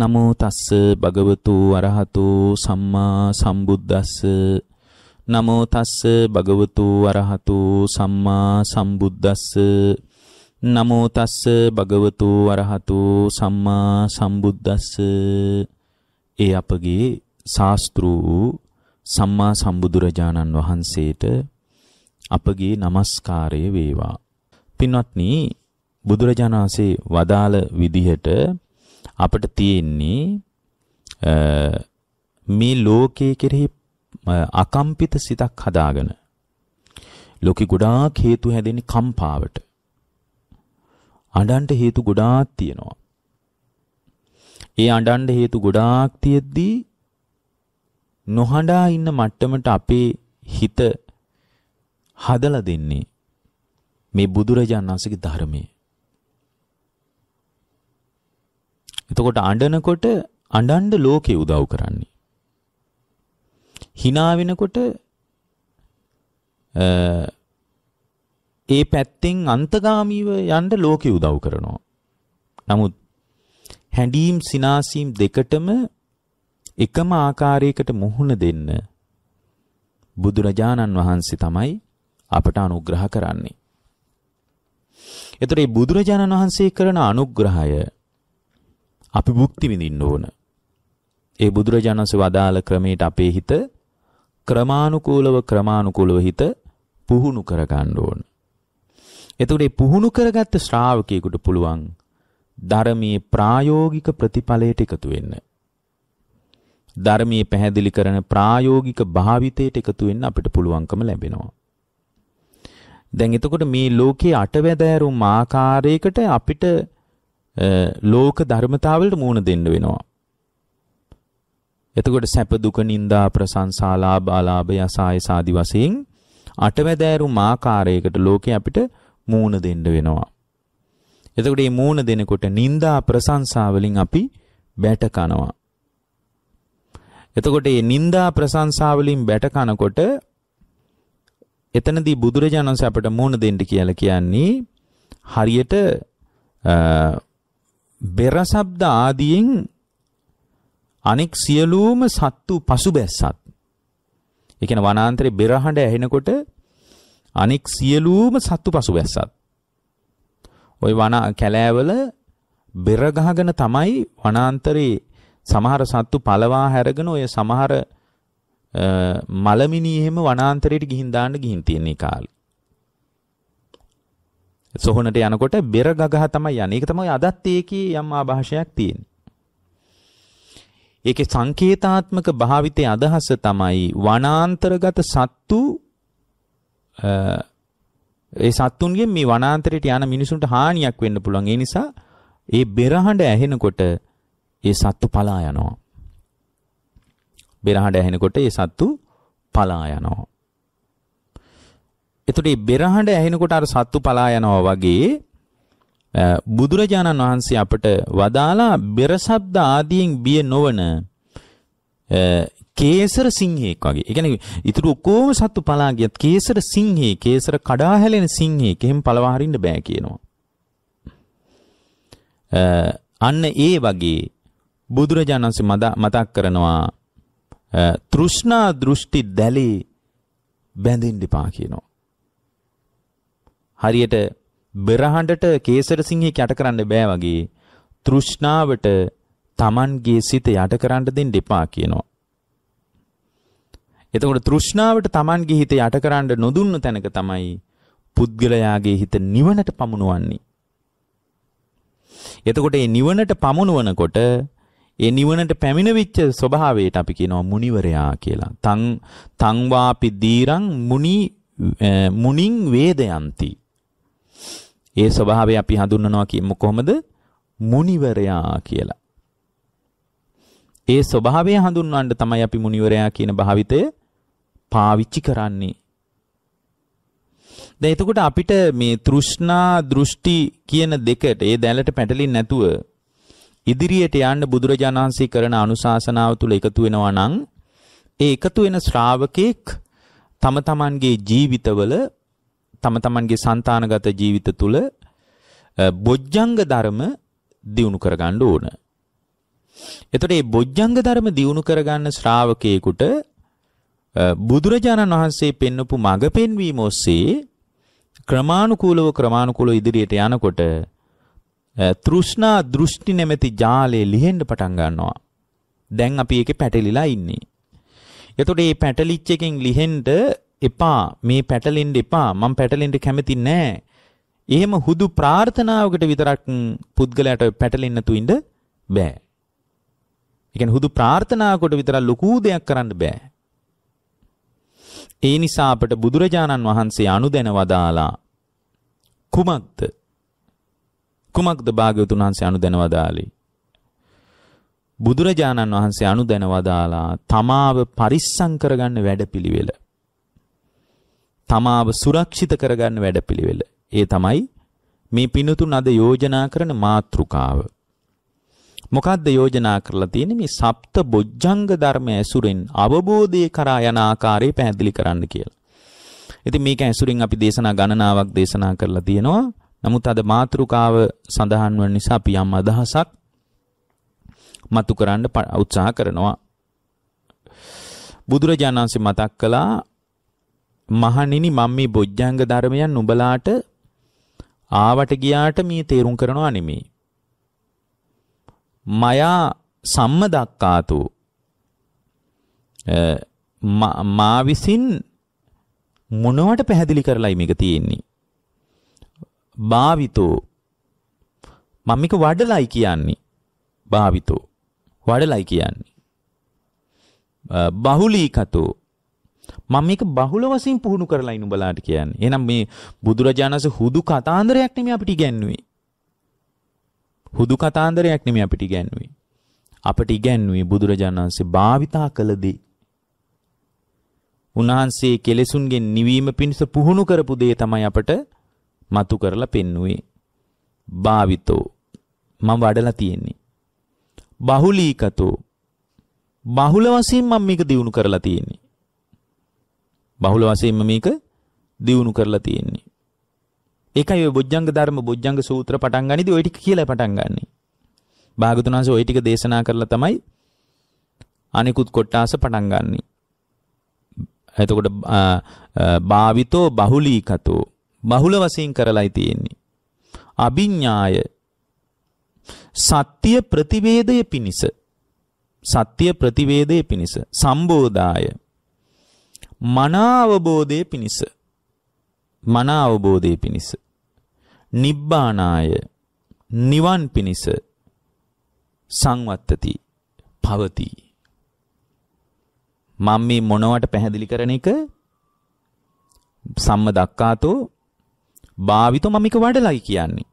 නමෝ තස්ස භගවතු අරහතු සම්මා සම්බුද්දස්ස නමෝ තස්ස භගවතු අරහතු සම්මා සම්බුද්දස්ස නමෝ තස්ස භගවතු අරහතු සම්මා සම්බුද්දස්ස ඒ අපගේ ශාස්ත්‍රු සම්මා සම්බුදුරජාණන් වහන්සේට අපගේ নমස්කාරය වේවා පින්වත්නි බුදුරජාණන් වහන්සේ වදාළ විදිහට අපට තියෙන්නේ මේ ලෝකයේ කෙරෙහි අකම්පිත සිතක් හදාගෙන ලෝකෙ ගොඩාක් හේතු හැදෙන්නේ කම්පාවට. අඬන්න හේතු ගොඩාක් තියෙනවා. ඒ අඬන්න හේතු ගොඩාක් තියෙද්දී නොහඬා ඉන්න මට්ටමට අපේ හිත හදලා දෙන්නේ මේ බුදුරජාණන් වහන්සේගේ ධර්මයේ. එතකොට අඬනකොට අඬන්න ලෝකේ උදව් කරන්නේ. hina වෙනකොට ඒ පැත්තෙන් අන්තගාමීව යන්න ලෝකෙ උදව් කරනවා. නමුත් හැඬීම් සිනාසීම් දෙකටම එකම ආකාරයකට මුහුණ දෙන්න බුදුරජාණන් වහන්සේ තමයි අපට අනුග්‍රහ කරන්නේ. එතකොට බුදුරජාණන් වහන්සේ කරන අනුග්‍රහය අපි භුක්ති විඳින්න ඕන. ඒ බුදුරජාණන්සේ වදාළ ක්‍රමයට අපේ හිත ක්‍රමානුකූලව ක්‍රමානුකූලව හිත පුහුණු කරගන්න ඕන. එතකොට මේ පුහුණු කරගත්ත ශ්‍රාවකයෙකුට පුළුවන් ධර්මයේ ප්‍රායෝගික ප්‍රතිඵලයට එකතු වෙන්න. ධර්මයේ පැහැදිලි කරන ප්‍රායෝගික භාවිතයට එකතු වෙන්න අපිට පුළුවන්කම ලැබෙනවා. දැන් එතකොට මේ ලෝකයේ අටවැදෑරුම් ආකාරයකට අපිට ලෝක ධර්මතාවලට මූණ දෙන්න වෙනවා. එතකොට සැප දුක නින්දා ප්‍රශංසා ලාභ අලාභ යසාය සාදි වශයෙන් අටවැදෑරු මාකාරයකට ලෝකේ අපිට මූණ දෙන්න වෙනවා. එතකොට මේ මූණ දෙනකොට නින්දා ප්‍රශංසා වලින් අපි බැට කනවා. එතකොට මේ නින්දා ප්‍රශංසා වලින් බැට කනකොට එතනදී බුදුරජාණන් වහන්සේ අපට මූණ දෙන්න කියලා කියන්නේ හරියට බෙර ශබ්ද ආදියෙන් අනෙක් සියලුම සත්තු පසුබැස්සත් ඒ කියන්නේ වනාන්තරේ බෙර හඬ ඇහෙනකොට අනෙක් සියලුම සත්තු පසුබැස්සත් ওই වන කැලෑවල බෙර ගහගෙන තමයි වනාන්තරේ සමහර සත්තු පළවා හැරගෙන ඔය සමහර මලමිනි එහෙම වනාන්තරයට ගිහින් දාන්න ගිහින් තියෙන කාලේ සොහොනට යනකොට බෙර ගගහ තමයි යන්නේ. ඒක තමයි අදත් ඒකේ යම් ආభాෂයක් තියෙන්නේ. ඒකේ සංකේතාත්මක භාවිතයේ අදහස තමයි වනාන්තරගත සත්තු ඒ සත්තුන්ගෙන් මේ වනාන්තරයට යන මිනිසුන්ට හානියක් වෙන්න පුළුවන්. ඒ නිසා ඒ බෙරහඬ ඇහෙනකොට ඒ සත්තු පලා යනවා. බෙරහඬ ඇහෙනකොට ඒ සත්තු පලා යනවා. එතකොට මේ බෙරහඬ ඇහෙනකොට අර සත්තු පලා යනවා වගේ බුදුරජාණන් වහන්සේ අපට වදාලා බෙර ශබ්ද ආදීන් බිය නොවන කේසර සිංහෙක් වගේ. ඒ කියන්නේ ඊටු ඔක්කොම සත්තු පලා ගියත් කේසර සිංහේ, කේසර කඩා හැලෙන සිංහෙක් එහෙම පලවා හරින්න බෑ කියනවා. අන්න ඒ වගේ බුදුරජාණන් වහන්සේ මතක් කරනවා තෘෂ්ණා දෘෂ්ටි දැලේ බැඳෙන්න එපා කියනවා. හරියට බෙරහඬට කේසරසිංහේ යට කරන්න බෑ වගේ තෘෂ්ණාවට Tamanගේ සිත යට කරන්න දෙන්න එපා කියනවා. එතකොට තෘෂ්ණාවට Tamanගේ හිත යට කරන්න නොදුන්න තැනක තමයි පුද්ගලයාගේ හිත නිවනට පමුණුවන්නේ. එතකොට මේ නිවනට පමුණුවනකොට ඒ නිවනට පැමිණවිච්ච ස්වභාවයට අපි කියනවා මුනිවරයා කියලා. තං තං වාපි දීරං මුනි මුනින් වේදයන්ති. ඒ ස්වභාවය අපි හඳුන්වනවා කියමු කොහොමද? මුනිවරයා කියලා. ඒ ස්වභාවය හඳුන්වන්න තමයි අපි මුනිවරයා කියන භාවිතය පාවිච්චි කරන්නේ. දැන් එතකොට අපිට මේ තෘෂ්ණා දෘෂ්ටි කියන දෙකට ඒ දැලට පැටලෙන්නේ නැතුව ඉදිරියට යන්න බුදුරජාණන් වහන්සේ කරන අනුශාසනාව තුල එකතු වෙනවා නම් ඒ එකතු වෙන ශ්‍රාවකෙක් තම තමන්ගේ ජීවිතවල තම තමන්ගේ సంతానගත ජීවිත තුල බොජ්ජංග ධර්ම දියුණු කරගන්න ඕන. එතකොට මේ බොජ්ජංග ධර්ම දියුණු කරගන්න ශ්‍රාවකයෙකුට බුදුරජාණන් වහන්සේ පෙන්වපු මඟ පෙන්වීම ඔස්සේ ක්‍රමානුකූලව ක්‍රමානුකූලව ඉදිරියට යනකොට තෘෂ්ණා දෘෂ්ටි නැමැති ජාලය ලිහෙන්න පටන් ගන්නවා. දැන් අපි ඒකේ පැටලිලා ඉන්නේ. එතකොට මේ පැටලිච් එකෙන් ලිහෙන්න එපා මේ පැටලෙන්න එපා මම පැටලෙන්න කැමති නෑ. එහෙම හුදු ප්‍රාර්ථනාවකට විතරක් පුද්ගලයාට පැටලෙන්න තුින්ද බෑ. ඒ කියන්නේ හුදු ප්‍රාර්ථනාවකට විතර ලොකු දෙයක් කරන්න බෑ. ඒ නිසා අපට බුදුරජාණන් වහන්සේ අනුදැන වදාලා කුමක්ද කුමක්ද භාග්‍යවතුන් වහන්සේ අනුදැන වදාළේ බුදුරජාණන් වහන්සේ අනුදැන වදාලා තමාව පරිස්සම් කරගන්න වැඩපිළිවෙල තමාව සුරක්ෂිත කරගන්න වැඩපිළිවෙල. ඒ තමයි මේ පිනතුන් අද යෝජනා කරන මාතෘකාව. මොකද්ද යෝජනා කරලා තියෙන්නේ මේ සප්ත බොජ්ජංග ධර්ම ඇසුරෙන් අවබෝධය කරා යන ආකාරය පැහැදිලි කරන්න කියලා. ඉතින් මේක ඇසුරෙන් අපි දේශනා ගණනාවක් දේශනා කරලා තියෙනවා. නමුත් අද මාතෘකාව සඳහන් වන නිසා අපි යම් අදහසක් මතු කරන්න උත්සාහ කරනවා. බුදුරජාණන්සේ මතක් කළා මහණෙනි මම මේ බොජ්ජංග ධර්මයන් නුඹලාට ආවට ගියාට මේ තේරුම් කරනවා නෙමෙයි. මයා සම්මදක්කාතු මා විසින් මොනවට පැහැදිලි කරලයි මේක තියෙන්නේ. භාවිතෝ මම මේක වඩලයි කියන්නේ. භාවිතෝ වඩලයි කියන්නේ. බහුලීකතෝ මම මේක බහුල වශයෙන් පුහුණු කරලා ඉන්න බලාට කියන්නේ. එහෙනම් මේ බුදුරජාණන්සේ හුදු කතාන්දරයක් නෙමෙයි අපිට ඉගැන්වුවේ. හුදු කතාන්දරයක් නෙමෙයි අපිට ඉගැන්වුවේ. අපිට ඉගැන්වුවේ බුදුරජාණන්සේ භාවිතා කළ දේ. උන්වහන්සේ කෙලෙසුන්ගෙන් නිවීම පිණිස පුහුණු කරපු දේ තමයි අපට මතු කරලා පෙන්වුවේ. භාවිතෝ මම වඩලා තියෙන්නේ. බහුලීකතෝ බහුල වශයෙන් මම මේක දිනු කරලා තියෙන්නේ. බහුල වශයෙන්ම මේක දියුණු කරලා තියෙන්නේ. ඒකයි ඔය බොජ්ජංග ධර්ම බොජ්ජංග සූත්‍ර පටන් ගනිදී ඔය ටික කියලා පටන් ගන්නෙ. භාගතුන් වහන්සේ ওই ටික දේශනා කරලා තමයි අනිකුත් කොටාස පටන් ගන්නෙ. එතකොට භාවිතෝ බහුලීකතෝ බහුල වශයෙන් කරලයි තියෙන්නේ. අභිඥාය සත්‍ය ප්‍රතිවේදය පිනිස සත්‍ය ප්‍රතිවේදය පිනිස සම්බෝධාය මනාවබෝධය පිණිස මනාවබෝධය පිණිස නිබ්බානාය නිවන් පිණිස සංවත්තති පවති මම මේ මොනවට පැහැදිලි කරන එක සම්ම දක්කාතෝ භාවිතෝ මම එක වඩලයි කියන්නේ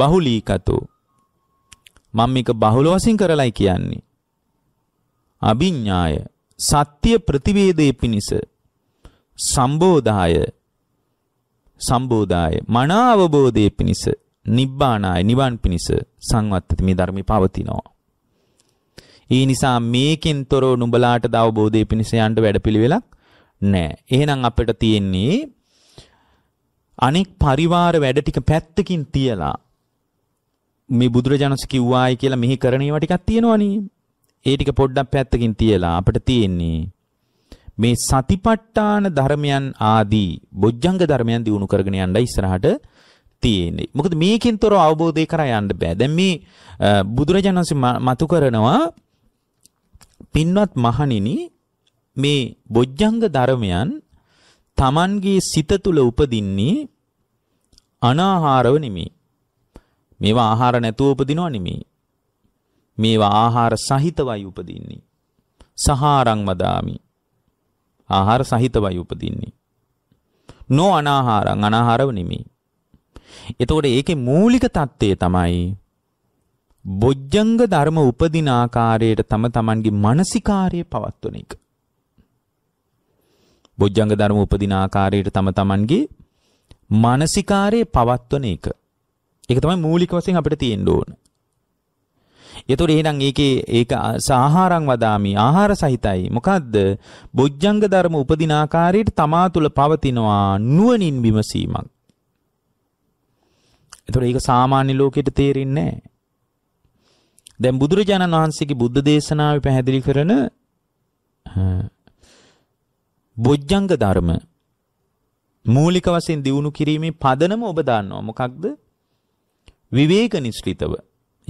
බහුලීකතෝ මම එක බහුල වශයෙන් කරලයි කියන්නේ අභිඥාය සත්‍ය ප්‍රතිවේදයේ පිණිස සම්බෝධාය සම්බෝධාය මනා අවබෝධයේ පිණිස නිබ්බානාය නිවන් පිණිස සංවත්තති මේ ධර්මي පවතිනවා. ඒ නිසා මේකෙන් තොරව නුඹලාට ද අවබෝධයේ පිණිස යන්න වැඩපිළිවෙලක් නැහැ. එහෙනම් අපිට තියෙන්නේ අනෙක් පරිවාර වැඩ ටික පැත්තකින් තියලා මේ බුදුරජාණන්ස කිව්වායි කියලා මෙහි කරණේවා ටිකක් තියෙනවනේ. ඒ ටික පොඩ්ඩක් පැත්තකින් තියලා අපිට තියෙන්නේ මේ සතිපට්ඨාන ධර්මයන් ආදී බොජ්ජංග ධර්මයන් දිනු කරගෙන යන්න ඉස්සරහට තියෙන්නේ. මොකද මේකෙන් තොරව අවබෝධය කරා යන්න බෑ. දැන් මේ බුදුරජාණන් වහන්සේ මතු කරනවා පින්වත් මහණෙනි මේ බොජ්ජංග ධර්මයන් තමන්ගේ සිත තුළ උපදින්නේ අනාහාරව නෙමෙයි. මේවා ආහාර නැතුව උපදිනව නෙමෙයි. මේවා ආහාර සහිතවයි උපදින්නේ. සහාරං වදාමි. ආහාර සහිතවයි උපදින්නේ. නෝ අනාහාරං අනාහාරව නෙමෙයි. එතකොට ඒකේ මූලික தත්ත්වය තමයි බොජ්ජංග ධර්ම උපදින ආකාරයට තම තමන්ගේ මානසිකාර්යය පවත්වන එක. බොජ්ජංග ධර්ම උපදින ආකාරයට තම තමන්ගේ මානසිකාර්යය පවත්වන එක. ඒක තමයි මූලික වශයෙන් අපිට තියෙන්න ඕනේ. එතකොට එහෙනම් ඒකේ ඒක ආහාරං වදාමි ආහාර සහිතයි. මොකද්ද? බොජ්ජංග ධර්ම උපදින ආකාරයට තමා තුල පවතිනවා නුවණින් විමසීමක්. එතකොට ඒක සාමාන්‍ය ලෝකෙට තේරෙන්නේ නැහැ. දැන් බුදුරජාණන් වහන්සේගේ බුද්ධ දේශනාවේ පැහැදිලි කරන බොජ්ජංග ධර්ම මූලික වශයෙන් දියුණු කිරීමේ පදනම ඔබ දන්නවා මොකක්ද විවේක නිස්ෘතව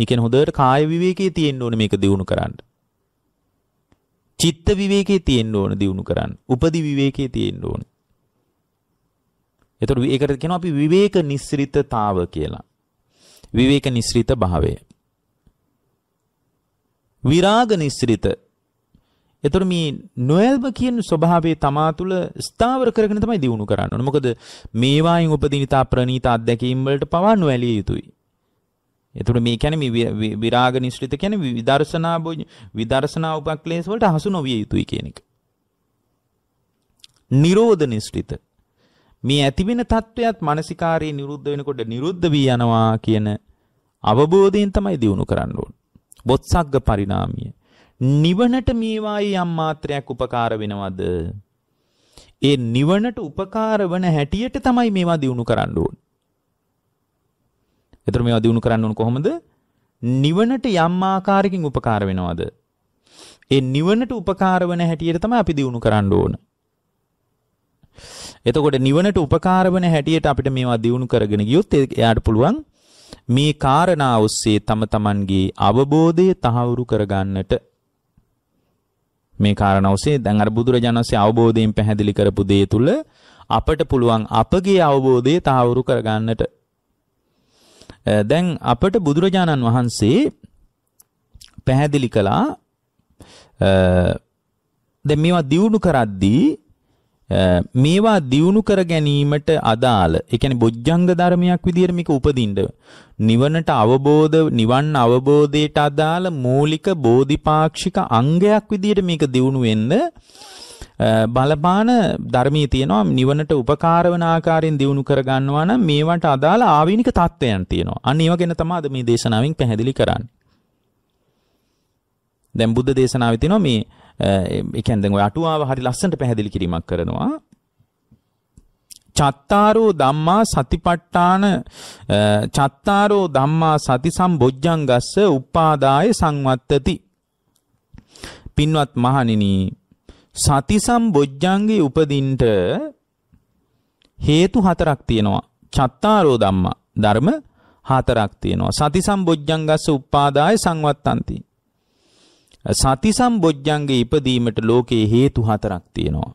ඒ කියන්නේ හොඳට කාය විවේකයේ තියෙන්න ඕනේ මේක දියුණු කරන්න. චිත්ත විවේකයේ තියෙන්න ඕනේ දියුණු කරන්න. උපදි විවේකයේ තියෙන්න ඕනේ. එතකොට ඒකට කියනවා අපි විවේක නිස්සෘතතාව කියලා. විවේක නිස්සෘත භාවය. විරාග නිස්සෘත. එතකොට මේ නොයල්බ කියන ස්වභාවය තමා තුළ ස්ථාවර කරගෙන තමයි දියුණු කරන්න ඕනේ. මොකද මේවායින් උපදින තා ප්‍රණීත අත්දැකීම් වලට පවා නොඇලිය යුතුයි. එතකොට මේ කියන්නේ විරාග නිශ්චිත කියන්නේ විදර්ශනා විදර්ශනා උපක්ලේශ වලට හසු නොවිය යුතුයි කියන එක. නිරෝධ නිශ්චිත මේ ඇතිවෙන தත්වයක් මානසිකාරී නිරුද්ධ වෙනකොට නිරුද්ධ වී යනවා කියන අවබෝධයෙන් තමයි දිනු කරන්න ඕන. බොත්සග්ග පරිණාමිය. නිවනට මේවායි යම් මාත්‍රයක් උපකාර වෙනවද? ඒ නිවනට උපකාර වන හැටියට තමයි මේවා දිනු කරන්න ඕනේ. එතකොට මේවා දිනු කරන්න ඕන කොහොමද? නිවනට යම් ආකාරයකින් උපකාර වෙනවද? ඒ නිවනට උපකාර වෙන හැටියට තමයි අපි දිනු කරන්න ඕන. එතකොට නිවනට උපකාර වෙන හැටියට අපිට මේවා දිනු කරගෙන ගියොත් එයාට පුළුවන් මේ කාරණා ඔස්සේ තම තමන්ගේ අවබෝධය තහවුරු කරගන්නට මේ කාරණා ඔස්සේ දැන් අර බුදුරජාණන් වහන්සේ අවබෝධයෙන් පැහැදිලි කරපු දේ තුල අපට පුළුවන් අපගේ අවබෝධය තහවුරු කරගන්නට දැන් අපට බුදුරජාණන් වහන්සේ පැහැදිලි කළා දැන් මේවා දියුණු කරද්දී මේවා දියුණු කර ගැනීමට අදාළ ඒ කියන්නේ බොජ්ජංග ධර්මයක් විදිහට මේක උපදින්න නිවනට අවබෝධ නිවන් අවබෝධයට අදාළ මූලික බෝධිපාක්ෂික අංගයක් විදිහට මේක දියුණු වෙන්න බලපාන ධර්මී තියෙනවා නිවනට උපකාරවන ආකාරයෙන් දියුණු කරගන්නවා නම් මේවට අදාළ ආවිනික தත්වයන් තියෙනවා. අන්න ඒව ගැන තමයි අද මේ දේශනාවෙන් පැහැදිලි කරන්නේ. දැන් බුද්ධ දේශනාවේ තියෙනවා මේ ඒ කියන්නේ දැන් ඔය අටුවාව හරි ලස්සනට පැහැදිලි කිරීමක් කරනවා. චත්තාරෝ ධම්මා සතිපට්ඨාන චත්තාරෝ ධම්මා සති සම්බොජ්ජංගස්ස උපාදාය සංවත්තති. පින්වත් මහණෙනි සතිසම් බොජ්ජංගේ උපදින්ට හේතු හතරක් තියෙනවා. චත්තාරෝ ධම්මා ධර්ම හතරක් තියෙනවා. සතිසම් බොජ්ජංගස්ස උප්පාදාය සංවත්තන්ති. සතිසම් බොජ්ජංගේ ඉපදීමට ලෝකේ හේතු හතරක් තියෙනවා.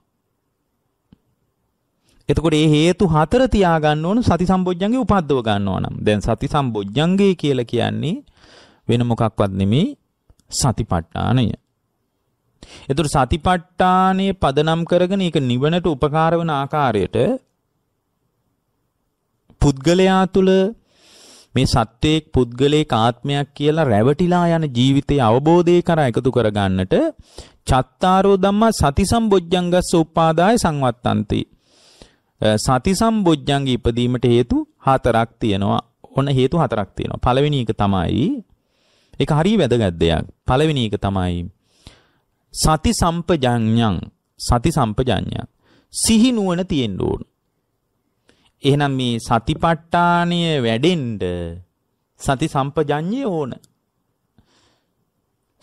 එතකොට මේ හේතු හතර තියාගන්න ඕන සති සම්බොජ්ජංගේ උපද්දව ගන්නවා නම් දැන් සති සම්බොජ්ජංගේ කියලා කියන්නේ වෙන මොකක්වත් නෙමෙයි සතිපට්ඨානය. එතකොට සතිපට්ඨානය පදනම් කරගෙන ඒක නිවනට උපකාර වන ආකාරයට පුද්ගලයා තුළ මේ සත්‍යයක් පුද්ගලයක ආත්මයක් කියලා රැවටිලා යන ජීවිතයේ අවබෝධය කරා එකතු කර ගන්නට චත්තාරෝ ධම්මා සති සම්බොජ්ජංගස්ස උපාදාය සංවත්තන්ති සති සම්බොජ්ජංග ඉපදීමට හේතු හතරක් තියෙනවා ඔන්න හේතු හතරක් තියෙනවා පළවෙනි එක තමයි ඒක හරිය වැදගත් දෙයක් පළවෙනි එක තමයි සති සම්පජඤ්ඤං සති සම්පජඤ්ඤං සිහි නුවණ තියෙන්න ඕන. එහෙනම් මේ සතිපට්ඨානය වැඩෙන්න සති සම්පජඤ්ඤය ඕන.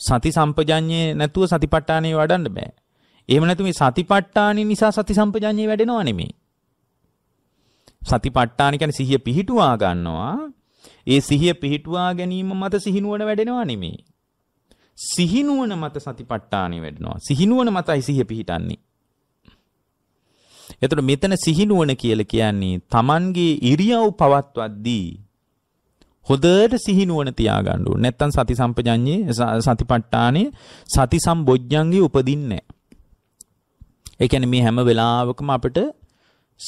සති සම්පජඤ්ඤේ නැතුව සතිපට්ඨානය වඩන්න බෑ. එහෙම නැතු මේ සතිපට්ඨානෙ නිසා සති සම්පජඤ්ඤේ වැඩෙනව නෙමෙයි. සතිපට්ඨාන කියන්නේ සිහිය පිහිටුවා ගන්නවා. ඒ සිහිය පිහිටුවා ගැනීම මත සිහිනුවන වැඩෙනව නෙමෙයි. සිහිනුවන මත සතිපට්ඨානෙ වැඩනවා. සිහිනුවන මතයි සිහිය පිහිටන්නේ. එතකොට මෙතන සිහිනුවන කියලා කියන්නේ Tamanගේ ඉරියව් පවත්වද්දී හොදට සිහිනුවන තියාගන්න ඕනේ. නැත්තම් සති සම්පජඤ්ඤේ සතිපට්ඨානේ සති සම්බොජ්ජංගේ උපදින්නේ නැහැ. ඒ කියන්නේ මේ හැම වෙලාවකම අපිට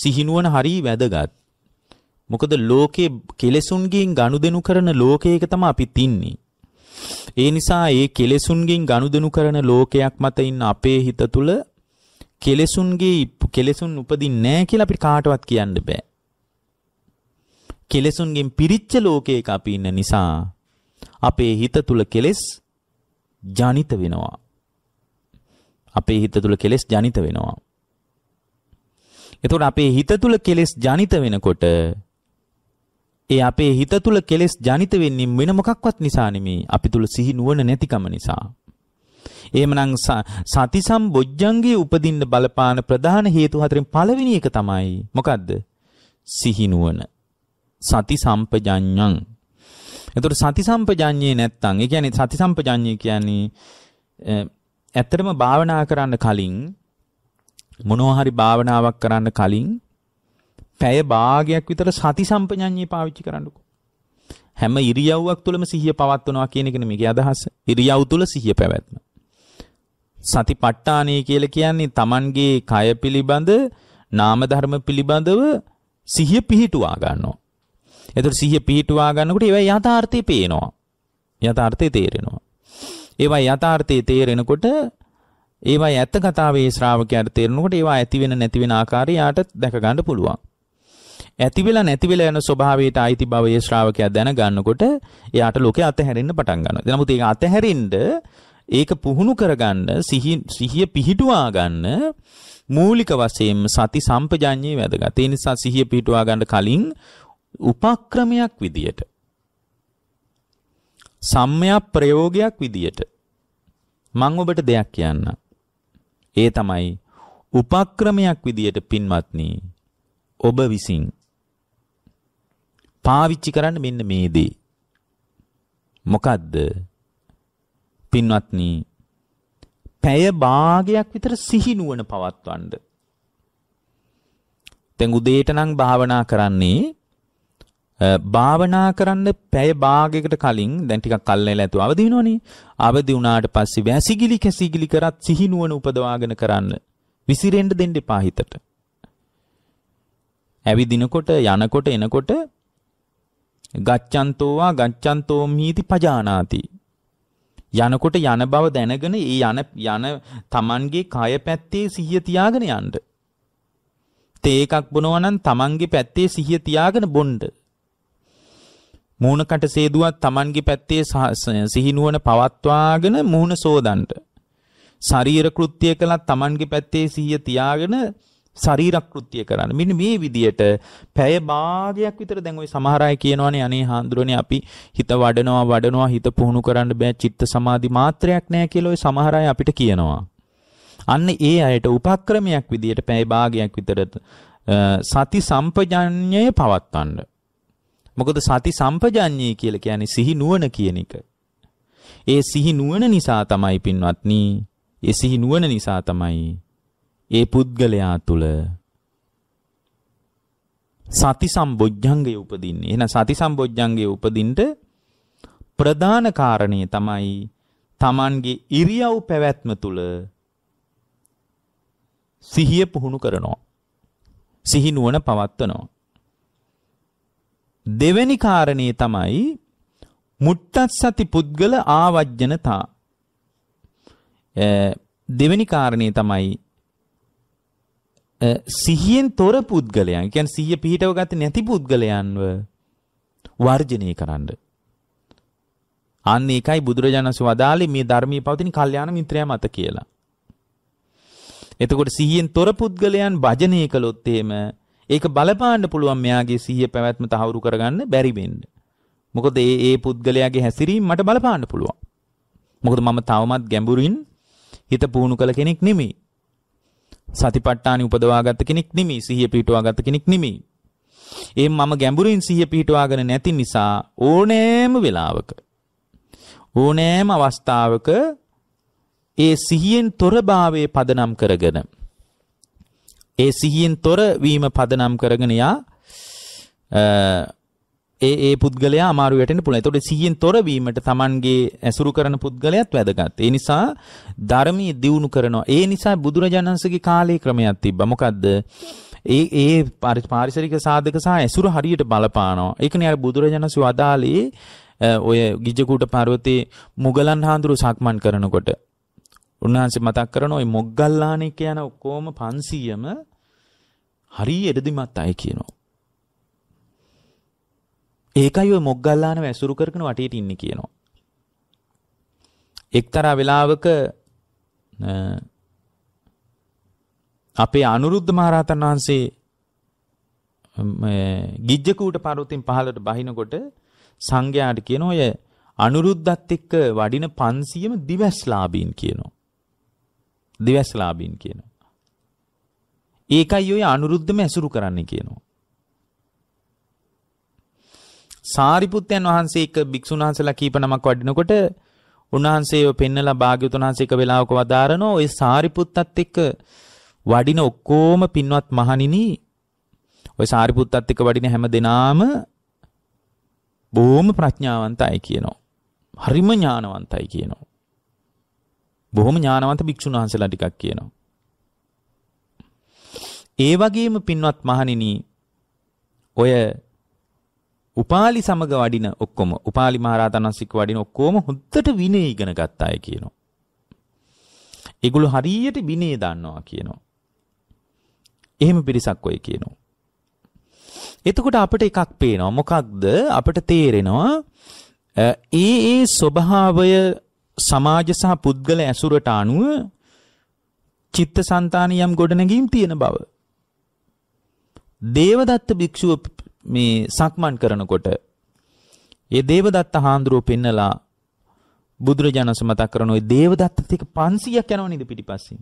සිහිනුවන හරිය වැදගත්. මොකද ලෝකේ කෙලෙසුන්ගෙන් ගනුදෙනු කරන ලෝකයක තමයි අපි තින්නේ. ඒ නිසා ඒ කෙලෙසුන්ගෙන් ගනුදෙනු කරන ලෝකයක් මත ඉන්න අපේ හිත තුල කෙලෙසුන්ගේ කෙලෙසුන් උපදින්නේ නැහැ කියලා අපිට කාටවත් කියන්න බෑ. කෙලෙසුන්ගෙන් පිරිච්ච ලෝකයක අපි ඉන්න නිසා අපේ හිත තුල කෙලෙස් ජනිත වෙනවා. අපේ හිත තුල කෙලෙස් ජනිත වෙනවා. එතකොට අපේ හිත තුල කෙලෙස් ජනිත වෙනකොට ඒ අපේ හිත තුල කෙලෙස් ජනිත වෙන්නේ වෙන මොකක්වත් නිසා නෙමේ. අපි තුල සිහි නුවණ නැතිකම නිසා. එහෙමනම් සති සම්බොජ්ජංගේ උපදින්න බලපාන ප්‍රධාන හේතු හතරෙන් පළවෙනි එක තමයි මොකද්ද? සිහි නුවණ. සති සම්පජඤ්ඤං. එතකොට සති සම්පජඤ්ඤේ නැත්තම් ඒ කියන්නේ සති සම්පජඤ්ඤේ කියන්නේ ඇත්තටම භාවනා කරන්න කලින් මොනවා හරි භාවනාවක් කරන්න කලින් පැය භාගයක් විතර සති සම්පජඤ්ඤය පාවිච්චි කරන්නකෝ. හැම ඉරියව්වක් තුළම සිහිය පවත්වනවා කියන එකනේ මේකේ අදහස. ඉරියව් තුළ සිහිය පැවැත්ම. සතිපට්ඨානය කියලා කියන්නේ Tamanගේ කය පිළිබඳ නාම ධර්ම පිළිබඳව සිහිය පිහිටුවා ගන්නවා. එතකොට සිහිය පිහිටුවා ගන්නකොට ඒවා යථාර්ථය පේනවා. යථාර්ථය තේරෙනවා. ඒවා යථාර්ථය තේරෙනකොට ඒවා ඇත්ත කතාවේ ශ්‍රාවකයාට තේරෙනකොට ඒවා ඇති වෙන නැති වෙන ආකාරය යාට දැක ගන්න පුළුවන්. ඇති වෙලා නැති වෙලා යන ස්වභාවයට ආйти භවයේ ශ්‍රාවකයා දැනගන්නකොට එයාට ලෝකේ අතහැරෙන්න පටන් ගන්නවා. නමුත් ඒක අතහැරින්න ඒක පුහුණු කරගන්න සිහිය පිහිටුවා ගන්න මූලික වශයෙන් සති සම්පජඤ්ඤේ වැදගත්. ඒ නිසා සිහිය පිහිටුවා ගන්න කලින් උපක්‍රමයක් විදියට සම්මයක් ප්‍රයෝගයක් විදියට මම ඔබට දෙයක් කියන්න. ඒ තමයි උපක්‍රමයක් විදියට පින්වත්නි ඔබ විසින් පාවිච්චි කරන්න මෙන්න මේ දේ. මොකද්ද? පින්වත්නි, පැය භාගයක් විතර සිහිනුවන පවත්වන්න. දැන් උදේට නම් භාවනා කරන්නේ භාවනා කරන්න පැය භාගයකට කලින් දැන් ටිකක් කල්නේලා ඇතුව අවදි වෙනවනේ. අවදි වුණාට පස්සේ වැසිගිලි කැසිගිලි කරත් සිහිනුවන උපදවාගෙන කරන්න. විසිරෙන්න දෙන්න එපා හිතට. ඇවිදිනකොට යනකොට එනකොට ගච්ඡන්තෝවා ගච්ඡන්තෝ මිහිති පජානාති යනකොට යන බව දැනගෙන ඒ යන යන තමන්ගේ කය පැත්තේ සිහිය තියාගෙන යන්න. තේ එකක් බොනවා නම් තමන්ගේ පැත්තේ සිහිය තියාගෙන බොන්න. මූණකට සේදුවක් තමන්ගේ පැත්තේ සිහිනුවන පවත්වාගෙන මූණ සෝදන්න. ශරීර කෘත්‍ය කළත් තමන්ගේ පැත්තේ සිහිය තියාගෙන ශරීරකෘත්‍ය කරන්න. මෙන්න මේ විදියට පැය භාගයක් විතර දැන් ওই සමහර අය කියනවනේ අනේ හාඳුරනේ අපි හිත වඩනවා වඩනවා හිත පුහුණු කරන්න බෑ චිත්ත සමාධි මාත්‍රයක් නෑ කියලා ওই සමහර අය අපිට කියනවා. අන්න ඒ අයට උපක්‍රමයක් විදියට පැය භාගයක් විතර සති සම්පජඤ්ඤය පවත්වන්න. මොකද සති සම්පජඤ්ඤය කියලා කියන්නේ සිහි නුවණ කියන එක. ඒ සිහි නුවණ නිසා තමයි පින්වත්නි ඒ සිහි නුවණ නිසා තමයි ඒ පුද්ගලයා තුළ සති සම්බොජ්ජංගය උපදින්නේ. එහෙනම් සති සම්බොජ්ජංගය උපදින්න ප්‍රධාන කාරණේ තමයි Tamanගේ ඉරියව් පැවැත්ම තුළ සිහිය පුහුණු කරනවා. සිහි නුවණ පවත්වනවා. දෙවැනි කාරණේ තමයි මුට්ටත් සති පුද්ගල ආවජ්ජනතා. දෙවැනි කාරණේ තමයි සිහියෙන් තොර පුද්ගලයන් කියන්නේ සිහිය පිහිටව ගත්තේ නැති පුද්ගලයන්ව වර්ජිනී කරන්න. අන්න ඒකයි බුදුරජාණන් වදාළේ මේ ධර්මයේ පවතින කල්යාණ මිත්‍රයා මත කියලා. එතකොට සිහියෙන් තොර පුද්ගලයන් භජනය කළොත් එහෙම ඒක බලපාන්න පුළුවන් මෙයාගේ සිහිය පැවැත්ම තහවුරු කරගන්න බැරි වෙන්න. මොකද ඒ ඒ පුද්ගලයාගේ හැසිරීම මට බලපාන්න පුළුවන්. මොකද මම තවමත් ගැඹුරින් හිත පුහුණු කළ කෙනෙක් නෙමෙයි. සතිපට්ඨානෙ උපදවාගත්ත කෙනෙක් නෙමෙයි සිහිය පිහිටුවාගත්ත කෙනෙක් නෙමෙයි. ඒ මම ගැඹුරින් සිහිය පිහිටුවාගෙන නැති නිසා ඕනෑම වෙලාවක ඕනෑම අවස්ථාවක ඒ සිහියෙන් තොරභාවයේ පදනම් කරගෙන ඒ සිහියෙන් තොර වීම පදනම් කරගෙන යා ඒ ඒ පුද්ගලයා අමාරුවටෙන් පුළුවන්. ඒතකොට සිහියෙන් තොර වීමට Tamanගේ ඇසුරු කරන පුද්ගලයාත් වැදගත්. ඒ නිසා ධර්මයේ දියුණු කරනවා. ඒ නිසා බුදුරජාණන්සේගේ කාලේ ක්‍රමයක් තිබ්බා. මොකද්ද? ඒ ඒ පාරිසරික සාධක සහ ඇසුර හරියට බලපානවා. ඒකනේ අර බුදුරජාණන්සේ වදාළේ ඔය ගිජ්ජකූට පර්වතයේ මුගලන් හාඳුරු සක්මන් කරනකොට උන්වහන්සේ මතක් කරන ওই මොග්ගල්ලාණේ කියන ඔක්කොම 500ම හරිය එරදිමත් අය කියනවා. ඒකයි ඔය මොග්ගල්ලානව ඇසුරු කරගෙන වටේට ඉන්නේ කියනවා. එක්තරා වෙලාවක අපේ අනුරුද්ධ මහරහතන් වහන්සේ ගිජ්ජකූට පර්වතෙන් පහළට බහිනකොට සංඝයාට කියන ඔය අනුරුද්ධත් එක්ක වඩින 500ම දිවස්ලාභීන් කියනවා. දිවස්ලාභීන් කියනවා. ඒකයි ඔය අනුරුද්ධම ඇසුරු කරන්න කියනවා. සාරිපුත්තයන් වහන්සේ එක්ක භික්ෂුන් වහන්සේලා කීප නමක් වඩිනකොට උන්වහන්සේව පෙන්නලා භාග්‍යවතුන් වහන්සේ එක වෙලාවක වදාරනෝ ඒ සාරිපුත්තත් එක්ක වඩින ඔක්කොම පින්වත් මහණෙනි ඔය සාරිපුත්තත් එක්ක වඩින හැම දෙනාම බොහොම ප්‍රඥාවන්තයි කියනවා. හරිම ඥානවන්තයි කියනවා. බොහොම ඥානවන්ත භික්ෂුන් වහන්සේලා ටිකක් කියනවා. ඒ වගේම පින්වත් මහණෙනි ඔය උපාලි සමග වඩින ඔක්කොම උපාලි මහරහතන් වහන්සේක වඩින ඔක්කොම හොද්දට විනය ඉගෙන ගත්ත අය කියනවා. ඒගොල්ලෝ හරියට විනය දන්නවා කියනවා. එහෙම පිරිසක් ඔය කියනවා. එතකොට අපිට එකක් පේනවා මොකක්ද අපිට තේරෙනවා ඒ ඒ ස්වභාවය සමාජ සහ පුද්ගල ඇසුරට අනුව චිත්තසංතානියම් ගොඩනැගීම් තියෙන බව. දේවදත්ත භික්ෂුව මේ සක්මන් කරනකොට ඒ දේවදත්ත හාමුදුරුව පෙන්නලා බුදුරජාණන් සමතක් කරන ওই දේවදත්ත ටික 500ක් යනවා නේද පිටිපස්සෙන්.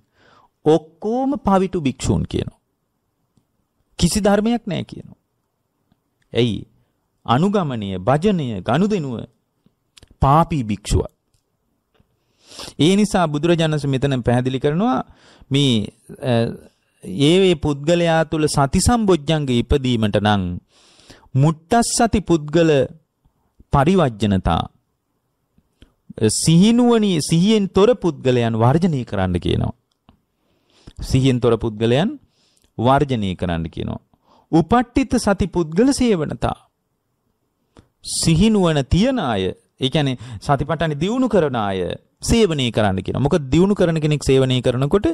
ඔක්කොම පවිතු භික්ෂූන් කියනවා. කිසි ධර්මයක් නැහැ කියනවා. ඇයි? අනුගමනය, භජනය, ගනුදෙනුව පාපී භික්ෂුව. ඒ නිසා බුදුරජාණන් මෙතන පැහැදිලි කරනවා මේ ඒ පුද්ගලයා තුළ සති සම්බොජ්ජංග ඉපදීමට නම් මුට්ටස්සති පුද්ගල පරිවර්ජනතා සිහිනුවනි සිහියෙන් තොර පුද්ගලයන් වර්ජනය කරන්න කියනවා. සිහියෙන් තොර පුද්ගලයන් වර්ජනය කරන්න කියනවා. උපට්ඨිත සති පුද්ගල සේවනතා. සිහිනුවන තියන අය, ඒ කියන්නේ සතිපට්ඨාන දියුණු කරන අය සේවනය කරන්න කියනවා. මොකද දියුණු කරන කෙනෙක් සේවනය කරනකොට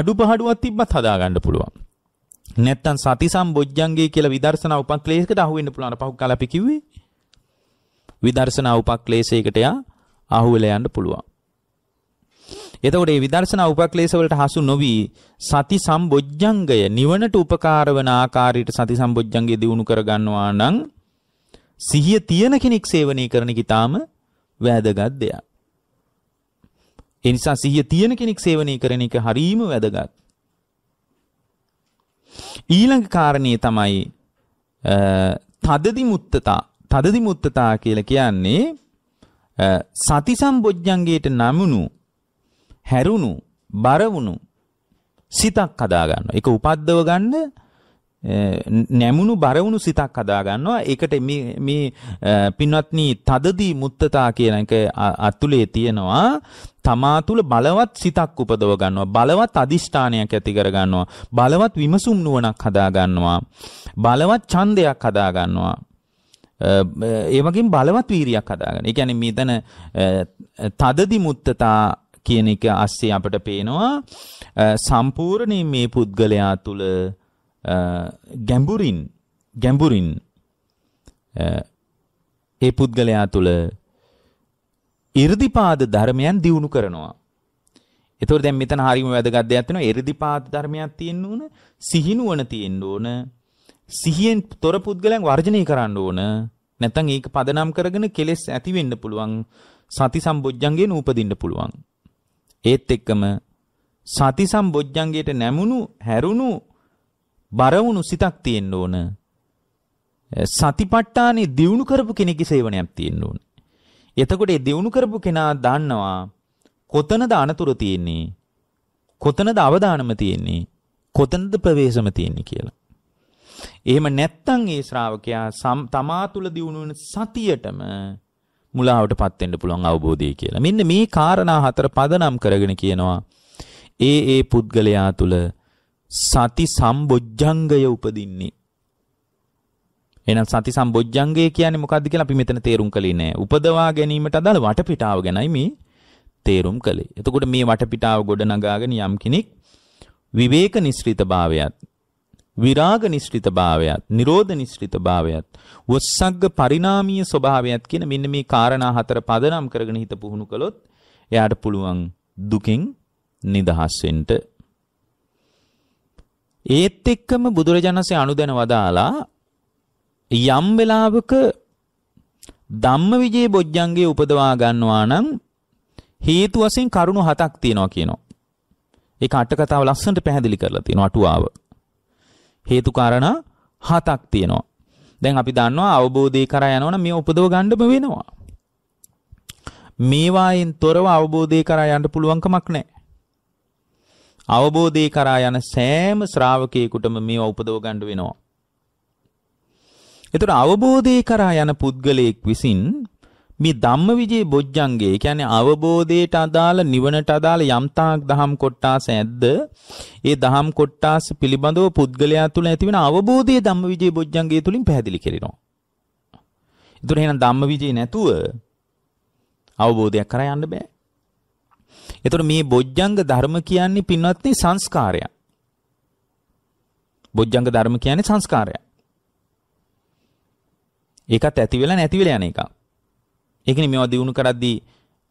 අඩුපාඩුවක් තිබ්බත් හදා ගන්න පුළුවන්. නැත්තම් සති සම්බොජ්ජංගේ කියලා විදර්ශනා උපක්ලේශයකට අහු වෙන්න පුළුවන්. පහු කාලා අපි කිව්වේ. විදර්ශනා උපක්ලේශයකට යා අහු වෙලා යන්න පුළුවන්. එතකොට මේ විදර්ශනා උපක්ලේශ වලට හසු නොවි සති සම්බොජ්ජංගය නිවනට උපකාර වන ආකාරයට සති සම්බොජ්ජංගය දිනු කර ගන්නවා නම් සිහිය තියෙන කෙනෙක් සේවනය කරන කිතාම වැදගත් දෙයක්. ඒ නිසා සිහිය තියෙන කෙනෙක් සේවනය කරන එක හරීම වැදගත්. ඊළඟ කාරණේ තමයි තදදි මුත්තතා තදදි මුත්තතා කියලා කියන්නේ සති සම්බොජ්ජංගයට නමුණු හැරුණු බර වුණු සිතක් හදා ගන්නවා. ඒක උපද්දව ගන්න නැමුණු බරවුණු සිතක් හදාගන්නවා ඒකට මේ පින්වත්නි තදදී මුත්තතා කියන එක අතුලේ තියෙනවා තමා තුළ බලවත් සිතක් උපදව ගන්නවා බලවත් අදිෂ්ඨානයක් ඇති කර ගන්නවා බලවත් විමසුම් නුවණක් හදා ගන්නවා බලවත් ඡන්දයක් හදා ගන්නවා ඒ වගේම බලවත් වීරියක් හදා ගන්න. ඒ කියන්නේ මෙතන තදදි මුත්තතා කියන එක ASCII අපට පේනවා සම්පූර්ණයෙන් මේ පුද්ගලයා තුළ ගැඹුරින් ගැඹුරින් ඒ පුද්ගලයා තුළ 이르දිපාද ධර්මයන් දියුණු කරනවා. එතකොට දැන් මෙතන හරියම වැදගත් දෙයක් තියෙනවා. 이르දිපාද ධර්මයක් තියෙන්න ඕන, සිහිනුවන තියෙන්න ඕන, සිහියෙන් තොර පුද්ගලයන් වර්ජනය කරන්න ඕන. නැත්නම් ඒක පදනම් කරගෙන කෙලෙස් ඇති වෙන්න පුළුවන් සති සම්බොජ්ජංගේ නූපදින්න පුළුවන් ඒත් එක්කම සති සම්බොජ්ජංගේට නැමුණු හැරුණු බරවුණු සිතක් තියෙන්න ඕන. සතිපට්ඨානේ දියුණු කරපු කෙනෙක්ගේ සේවනයක් තියෙන්න ඕන. එතකොට ඒ දියුණු කරපු කෙනා දන්නවා කොතනද අනතුරු තියෙන්නේ? කොතනද අවදානම තියෙන්නේ? කොතනද ප්‍රවේශම තියෙන්නේ කියලා. එහෙම නැත්තම් ඒ ශ්‍රාවකයා තමා තුළ දියුණු වෙන සතියටම මුලාවටපත් වෙන්න පුළුවන් අවබෝධය කියලා. මෙන්න මේ කාරණා හතර පදනම් කරගෙන කියනවා ඒ ඒ පුද්ගලයා තුළ සති සම්බොජ්ජංගය උපදින්නේ. එහෙනම් සති සම්බොජ්ජංගය කියන්නේ මොකද්ද කියලා අපි මෙතන තේරුම් කළේ නෑ. උපදවා ගැනීමට අදාළ වටපිටාව ගැනයි මේ තේරුම් කළේ. එතකොට මේ වටපිටාව ගොඩනගාගෙන යම් කෙනෙක් විවේක නිස්ෘතභාවයත් විරාග නිස්ෘතභාවයත් නිරෝධ නිස්ෘතභාවයත් වස්සග්ග පරිණාමීය ස්වභාවයත් කියන මෙන්න මේ காரணා හතර පදනම් කරගෙන හිත පුහුණු කළොත් එයාට පුළුවන් දුකෙන් නිදහස් වෙන්න ඒත් එක්කම බුදුරජාණන්සේ අනුදැන වදාලා යම් වෙලාවක ධම්මවිජේ බොජ්ජංගේ උපදවා ගන්නවා නම් හේතු වශයෙන් කරුණු හතක් තියෙනවා කියනවා. ඒක අට කතාව ලස්සනට පැහැදිලි කරලා තියෙනවා අටුවාව. හේතු කාරණා හතක් තියෙනවා. දැන් අපි දන්නවා අවබෝධය කරා යනවනම් මේ උපදව ගන්නම වෙනවා. මේවායින් තොරව අවබෝධය කරා යන්න පුළුවන් කමක් නැහැ. අවබෝධය කරා යන සෑම ශ්‍රාවකයෙකුටම මේවා උපදව ගන්න වෙනවා. එතකොට අවබෝධය කරා යන පුද්ගලයෙක් විසින් මේ ධම්මවිජේ බොජ්ජංගේ කියන්නේ අවබෝධයට අදාළ නිවනට අදාළ යම්තාක් දහම් කොටාස ඇද්ද ඒ දහම් කොටාස පිළිබඳව පුද්ගලයා තුළ ඇතිවෙන අවබෝධය ධම්මවිජේ බොජ්ජංගේ තුලින් පැහැදිලි කෙරෙනවා. ඒතර එහෙනම් ධම්මවිජේ නැතුව අවබෝධයක් කරා යන්න බෑ. එතකොට මේ බොජ්ජංග ධර්ම කියන්නේ පින්වත්නි සංස්කාරයක්. බොජ්ජංග ධර්ම කියන්නේ සංස්කාරයක්. ඒකත් ඇති වෙලා නැති වෙලා යන එකක්. ඒ කියන්නේ මේවා දිනු කරද්දී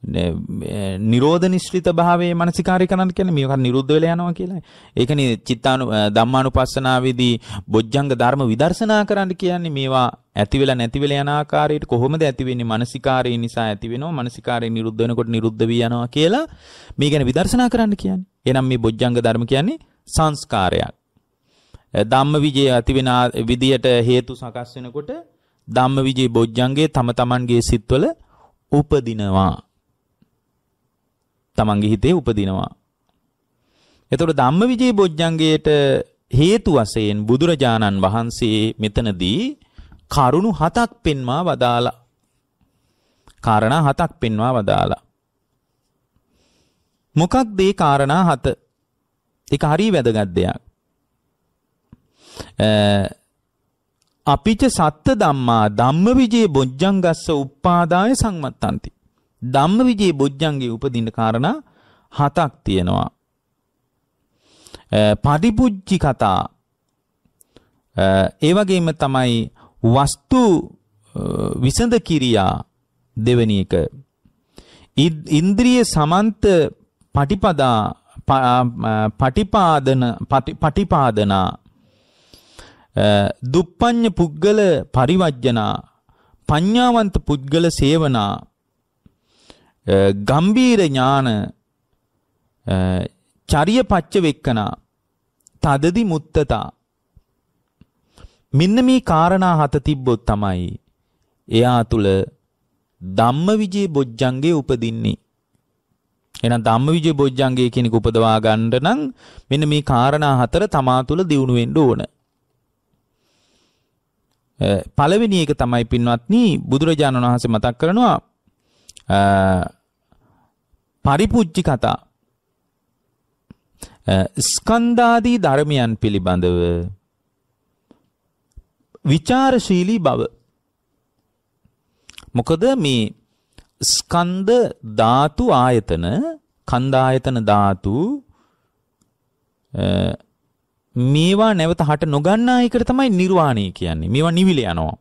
නිරෝධ නිශ්චිත භාවයේ මානසිකාරය කරන්න කියන්නේ මේක නිරුද්ධ වෙලා යනවා කියලා. ඒකනේ චිත්තානු ධම්මානුපස්සනාවේදී බොජ්ජංග ධර්ම විදර්ශනා කරන්න කියන්නේ මේවා ඇති වෙලා නැති වෙලා යන ආකාරයට කොහොමද ඇති වෙන්නේ මානසිකාරය නිසා ඇති වෙනවා මානසිකාරය නිරුද්ධ වෙනකොට නිරුද්ධ වී යනවා කියලා මේ ගැන විදර්ශනා කරන්න කියන්නේ. එහෙනම් මේ බොජ්ජංග ධර්ම කියන්නේ සංස්කාරයක්. ධම්ම විජය ඇති වෙන විදියට හේතු සකස් වෙනකොට ධම්ම විජේ බොජ්ජංගේ තම තමන්ගේ සිත්වල උපදිනවා. තමන්ගේ හිතේ උපදිනවා. එතකොට ධම්මවිජේ බොජ්ජංගයට හේතු වශයෙන් බුදුරජාණන් වහන්සේ මෙතනදී කරුණු හතක් පෙන්වා වදාලා. කාරණා හතක් පෙන්වා වදාලා. මොකක්ද ඒ කාරණා හත? ඒක හරිය වැදගත් දෙයක්. අපිච සත්ත ධම්මා ධම්මවිජේ බොජ්ජංගස්ස උප්පාදාය සම්මත්තන්ති. ධම්මවිජේ බොජ්ජංගේ උපදින්න කාරණා හතක් තියෙනවා. පටිපුච්චි කතා ඒ වගේම තමයි වස්තු විසඳ කිරියා දෙවැනි එක ඉන්ද්‍රිය සමන්ත පටිපදා පටිපාදන පටිපාදනා දුප්පඤ්ඤ පුද්ගල පරිවර්ජනා පඤ්ඤාවන්ත පුද්ගල සේවනා ගම්බීර ඥාන චරිය පච්ච වෙක්කනා තදදි මුත්තතා මෙන්න මේ කාරණා හත තිබ්බොත් තමයි එයා තුල ධම්මවිජේ බොජ්ජංගේ උපදින්නේ එහෙනම් ධම්මවිජේ බොජ්ජංගේ කෙනෙක් උපදවා ගන්න නම් මෙන්න මේ කාරණා හතර තමා තුල දියුණු වෙන්න ඕන පළවෙනි එක තමයි පින්වත්නි බුදුරජාණන් වහන්සේ මතක් කරනවා පරිපුච්චි කතා ස්කන්ධාදී ධර්මයන් පිළිබඳව විචාරශීලී බව මොකද මේ ස්කන්ධ ධාතු ආයතන කන්ද ආයතන ධාතු මේවා නැවත හට නොගන්නා එකට තමයි නිර්වාණය කියන්නේ මේවා නිවිල යනවා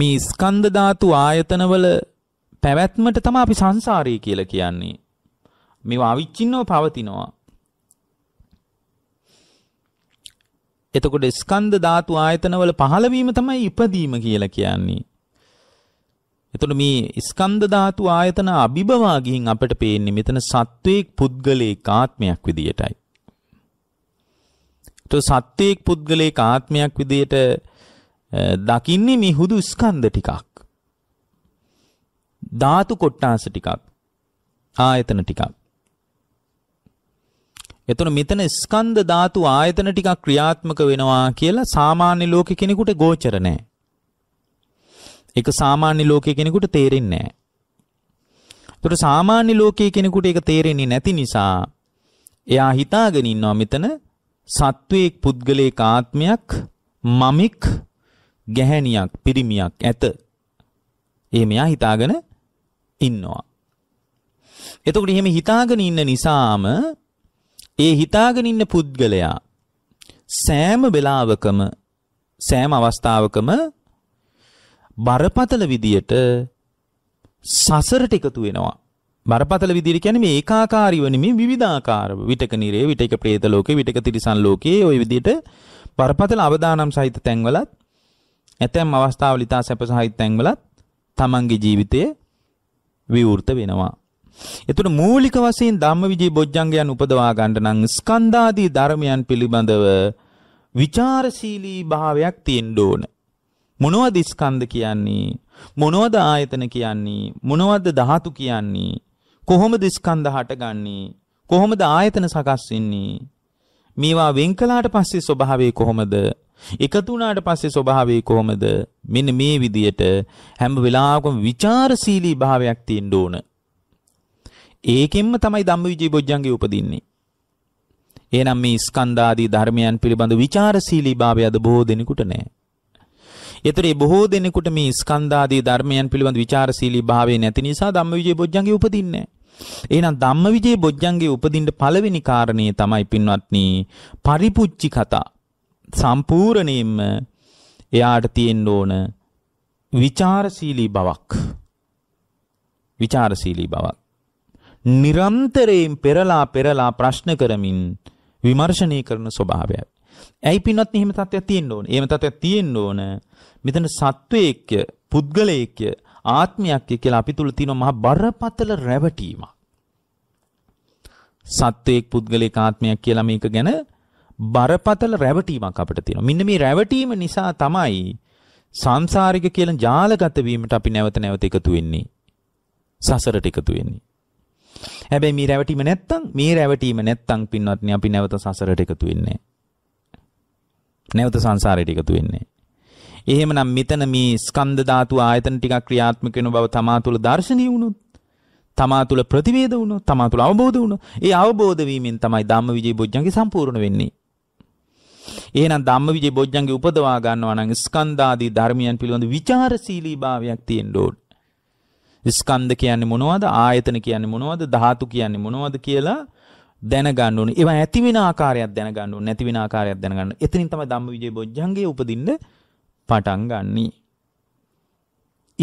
මේ ස්කන්ධ ධාතු ආයතනවල පැවැත්මට තමයි අපි සංසාරය කියලා කියන්නේ. මේවා අවිච්ඡින්නව පවතිනවා. එතකොට ස්කන්ධ ධාතු ආයතනවල පහළ වීම තමයි ඉපදීම කියලා කියන්නේ. එතකොට මේ ස්කන්ධ ධාතු ආයතන අභිභවා ගින් අපිට පේන්නේ මෙතන සත්වේක් පුද්ගලේක ආත්මයක් විදියටයි. તો සත්වේක් පුද්ගලේක ආත්මයක් විදියට දකින්නේ මේ හුදු ස්කන්ධ ටිකක්. ධාතු කොට්ටාස ටිකක්. ආයතන ටිකක්. එතන මෙතන ස්කන්ධ ධාතු ආයතන ටිකක් ක්‍රියාත්මක වෙනවා කියලා සාමාන්‍ය ලෝක කෙනෙකුට ගෝචර නෑ. ඒක සාමාන්‍ය ලෝක කෙනෙකුට තේරෙන්නේ නෑ. ඒතර සාමාන්‍ය ලෝකයේ කෙනෙකුට ඒක තේරෙන්නේ නැති නිසා එයා හිතාගෙන ඉන්නවා මෙතන සත්වයේ පුද්ගලයේ ආත්මයක් මමික් ගැහැණියක් පිරිමියක් ඇත. එහෙම එයා හිතාගෙන ඉන්නවා. එතකොට එහෙම හිතාගෙන ඉන්න නිසාම ඒ හිතාගෙන ඉන්න පුද්ගලයා සෑම වෙලාවකම සෑම අවස්ථාවකම බරපතල විදියට සසරට එකතු වෙනවා. බරපතල විදිහට කියන්නේ මේ ඒකාකාරීව නෙමෙයි විවිධාකාරව විටක නිරේ විටක പ്രേත ලෝකේ විටක තිරිසන් ලෝකේ ওই විදිහට බරපතල අවදානම් සහිත තැන්වලත් ඇතැම් අවස්ථාවල ඉතා සැප සහිත තැන්වලත් තමන්ගේ ජීවිතය විවෘත වෙනවා. එතුට මූලික වශයෙන් ධම්මවිජේ බොජ්ජංගයන් උපදවා ගන්න නම් ස්කන්ධාදී ධර්මයන් පිළිබඳව විචාරශීලී භාවයක් තියෙන්න ඕන. මොනවද ස්කන්ධ කියන්නේ? මොනවද ආයතන කියන්නේ? මොනවද ධාතු කියන්නේ? කොහොමද ස්කන්ධ හටගන්නේ? කොහොමද ආයතන සකස් වෙන්නේ? මේවා වෙන් කළාට පස්සේ ස්වභාවය කොහොමද? එකතු වුණාට පස්සේ ස්වභාවය කොහොමද? මෙන්න මේ විදියට හැම වෙලාවකම ਵਿਚාරශීලී භාවයක් තියෙන්න ඕන. ඒකෙන්ම තමයි ධම්මවිජය බොජ්ජංගේ උපදින්නේ. එහෙනම් මේ ස්කන්ධාදී ධර්මයන් පිළිබඳ ਵਿਚාරශීලී භාවය අද බොහෝ දෙනෙකුට නැහැ. ඒතරේ බොහෝ දෙනෙකුට මේ ස්කන්ධාදී ධර්මයන් පිළිබඳ ਵਿਚාරශීලී භාවය නැති නිසා ධම්මවිජය බොජ්ජංගේ උපදින්නේ නැහැ. එහෙනම් ධම්මවිජේ බොජ්ජංගේ උපදින්න පළවෙනි කාරණේ තමයි පින්වත්නි පරිපුච්චි කතා. සම්පූර්ණයෙන්ම එයාට තියෙන්න ඕන විචාරශීලී බවක්. විචාරශීලී බවක්. නිරන්තරයෙන් පෙරලා පෙරලා ප්‍රශ්න කරමින් විමර්ශනය කරන ස්වභාවයක්. ඇයි පින්වත් එහෙම තත්ත්වයක් තියෙන්න ඕන? එහෙම තත්ත්වයක් තියෙන්න ඕන. මෙතන සත්වයේක්ය, පුද්ගලයේක්ය, ආත්මයක්ය කියලා අපි තුල තියෙන මහ බරපතල රැවටීමක්. සත්වයේක් පුද්ගලයක ආත්මයක් කියලා මේක ගැන බරපතල රැවටීමක් අපිට තියෙනවා. මෙන්න මේ රැවටීම නිසා තමයි සංසාරික කියලා ජාලගත වීමට අපි නැවත නැවත එකතු වෙන්නේ. සසරට එකතු වෙන්නේ. හැබැයි මේ රැවටීම නැත්තම් මේ රැවටීම නැත්තම් පින්වත්නි අපි නැවත සසරට එකතු වෙන්නේ නැවත සංසාරයට එකතු වෙන්නේ එහෙමනම් මෙතන මේ ස්කන්ධ ධාතු ආයතන ටික ක්‍රියාත්මක වෙන බව තමා තුළ දැర్శණී වුණොත් තමා තුළ ප්‍රතිවේද වුණොත් තමා තුළ අවබෝධ වුණොත් ඒ අවබෝධ වීමෙන් තමයි ධම්මවිජේ බොජ්ජංගේ සම්පූර්ණ වෙන්නේ එහෙනම් ධම්මවිජේ බොජ්ජංගේ උපදවා ගන්නවා නම් ස්කන්ධාදී ධර්මයන් පිළිබඳ ਵਿਚාරශීලීභාවයක් තියෙන්න ඕන. ස්කන්ධ කියන්නේ මොනවද? ආයතන කියන්නේ මොනවද? ධාතු කියන්නේ මොනවද කියලා දැනගන්න ඕනේ. ඒවා ඇති වෙන ආකාරයක් දැනගන්න ඕනේ. නැති වෙන ආකාරයක් දැනගන්න. එතනින් තමයි ධම්මවිජේ බොජ්ජංගේ උපදින්න පටන් ගන්නෙ.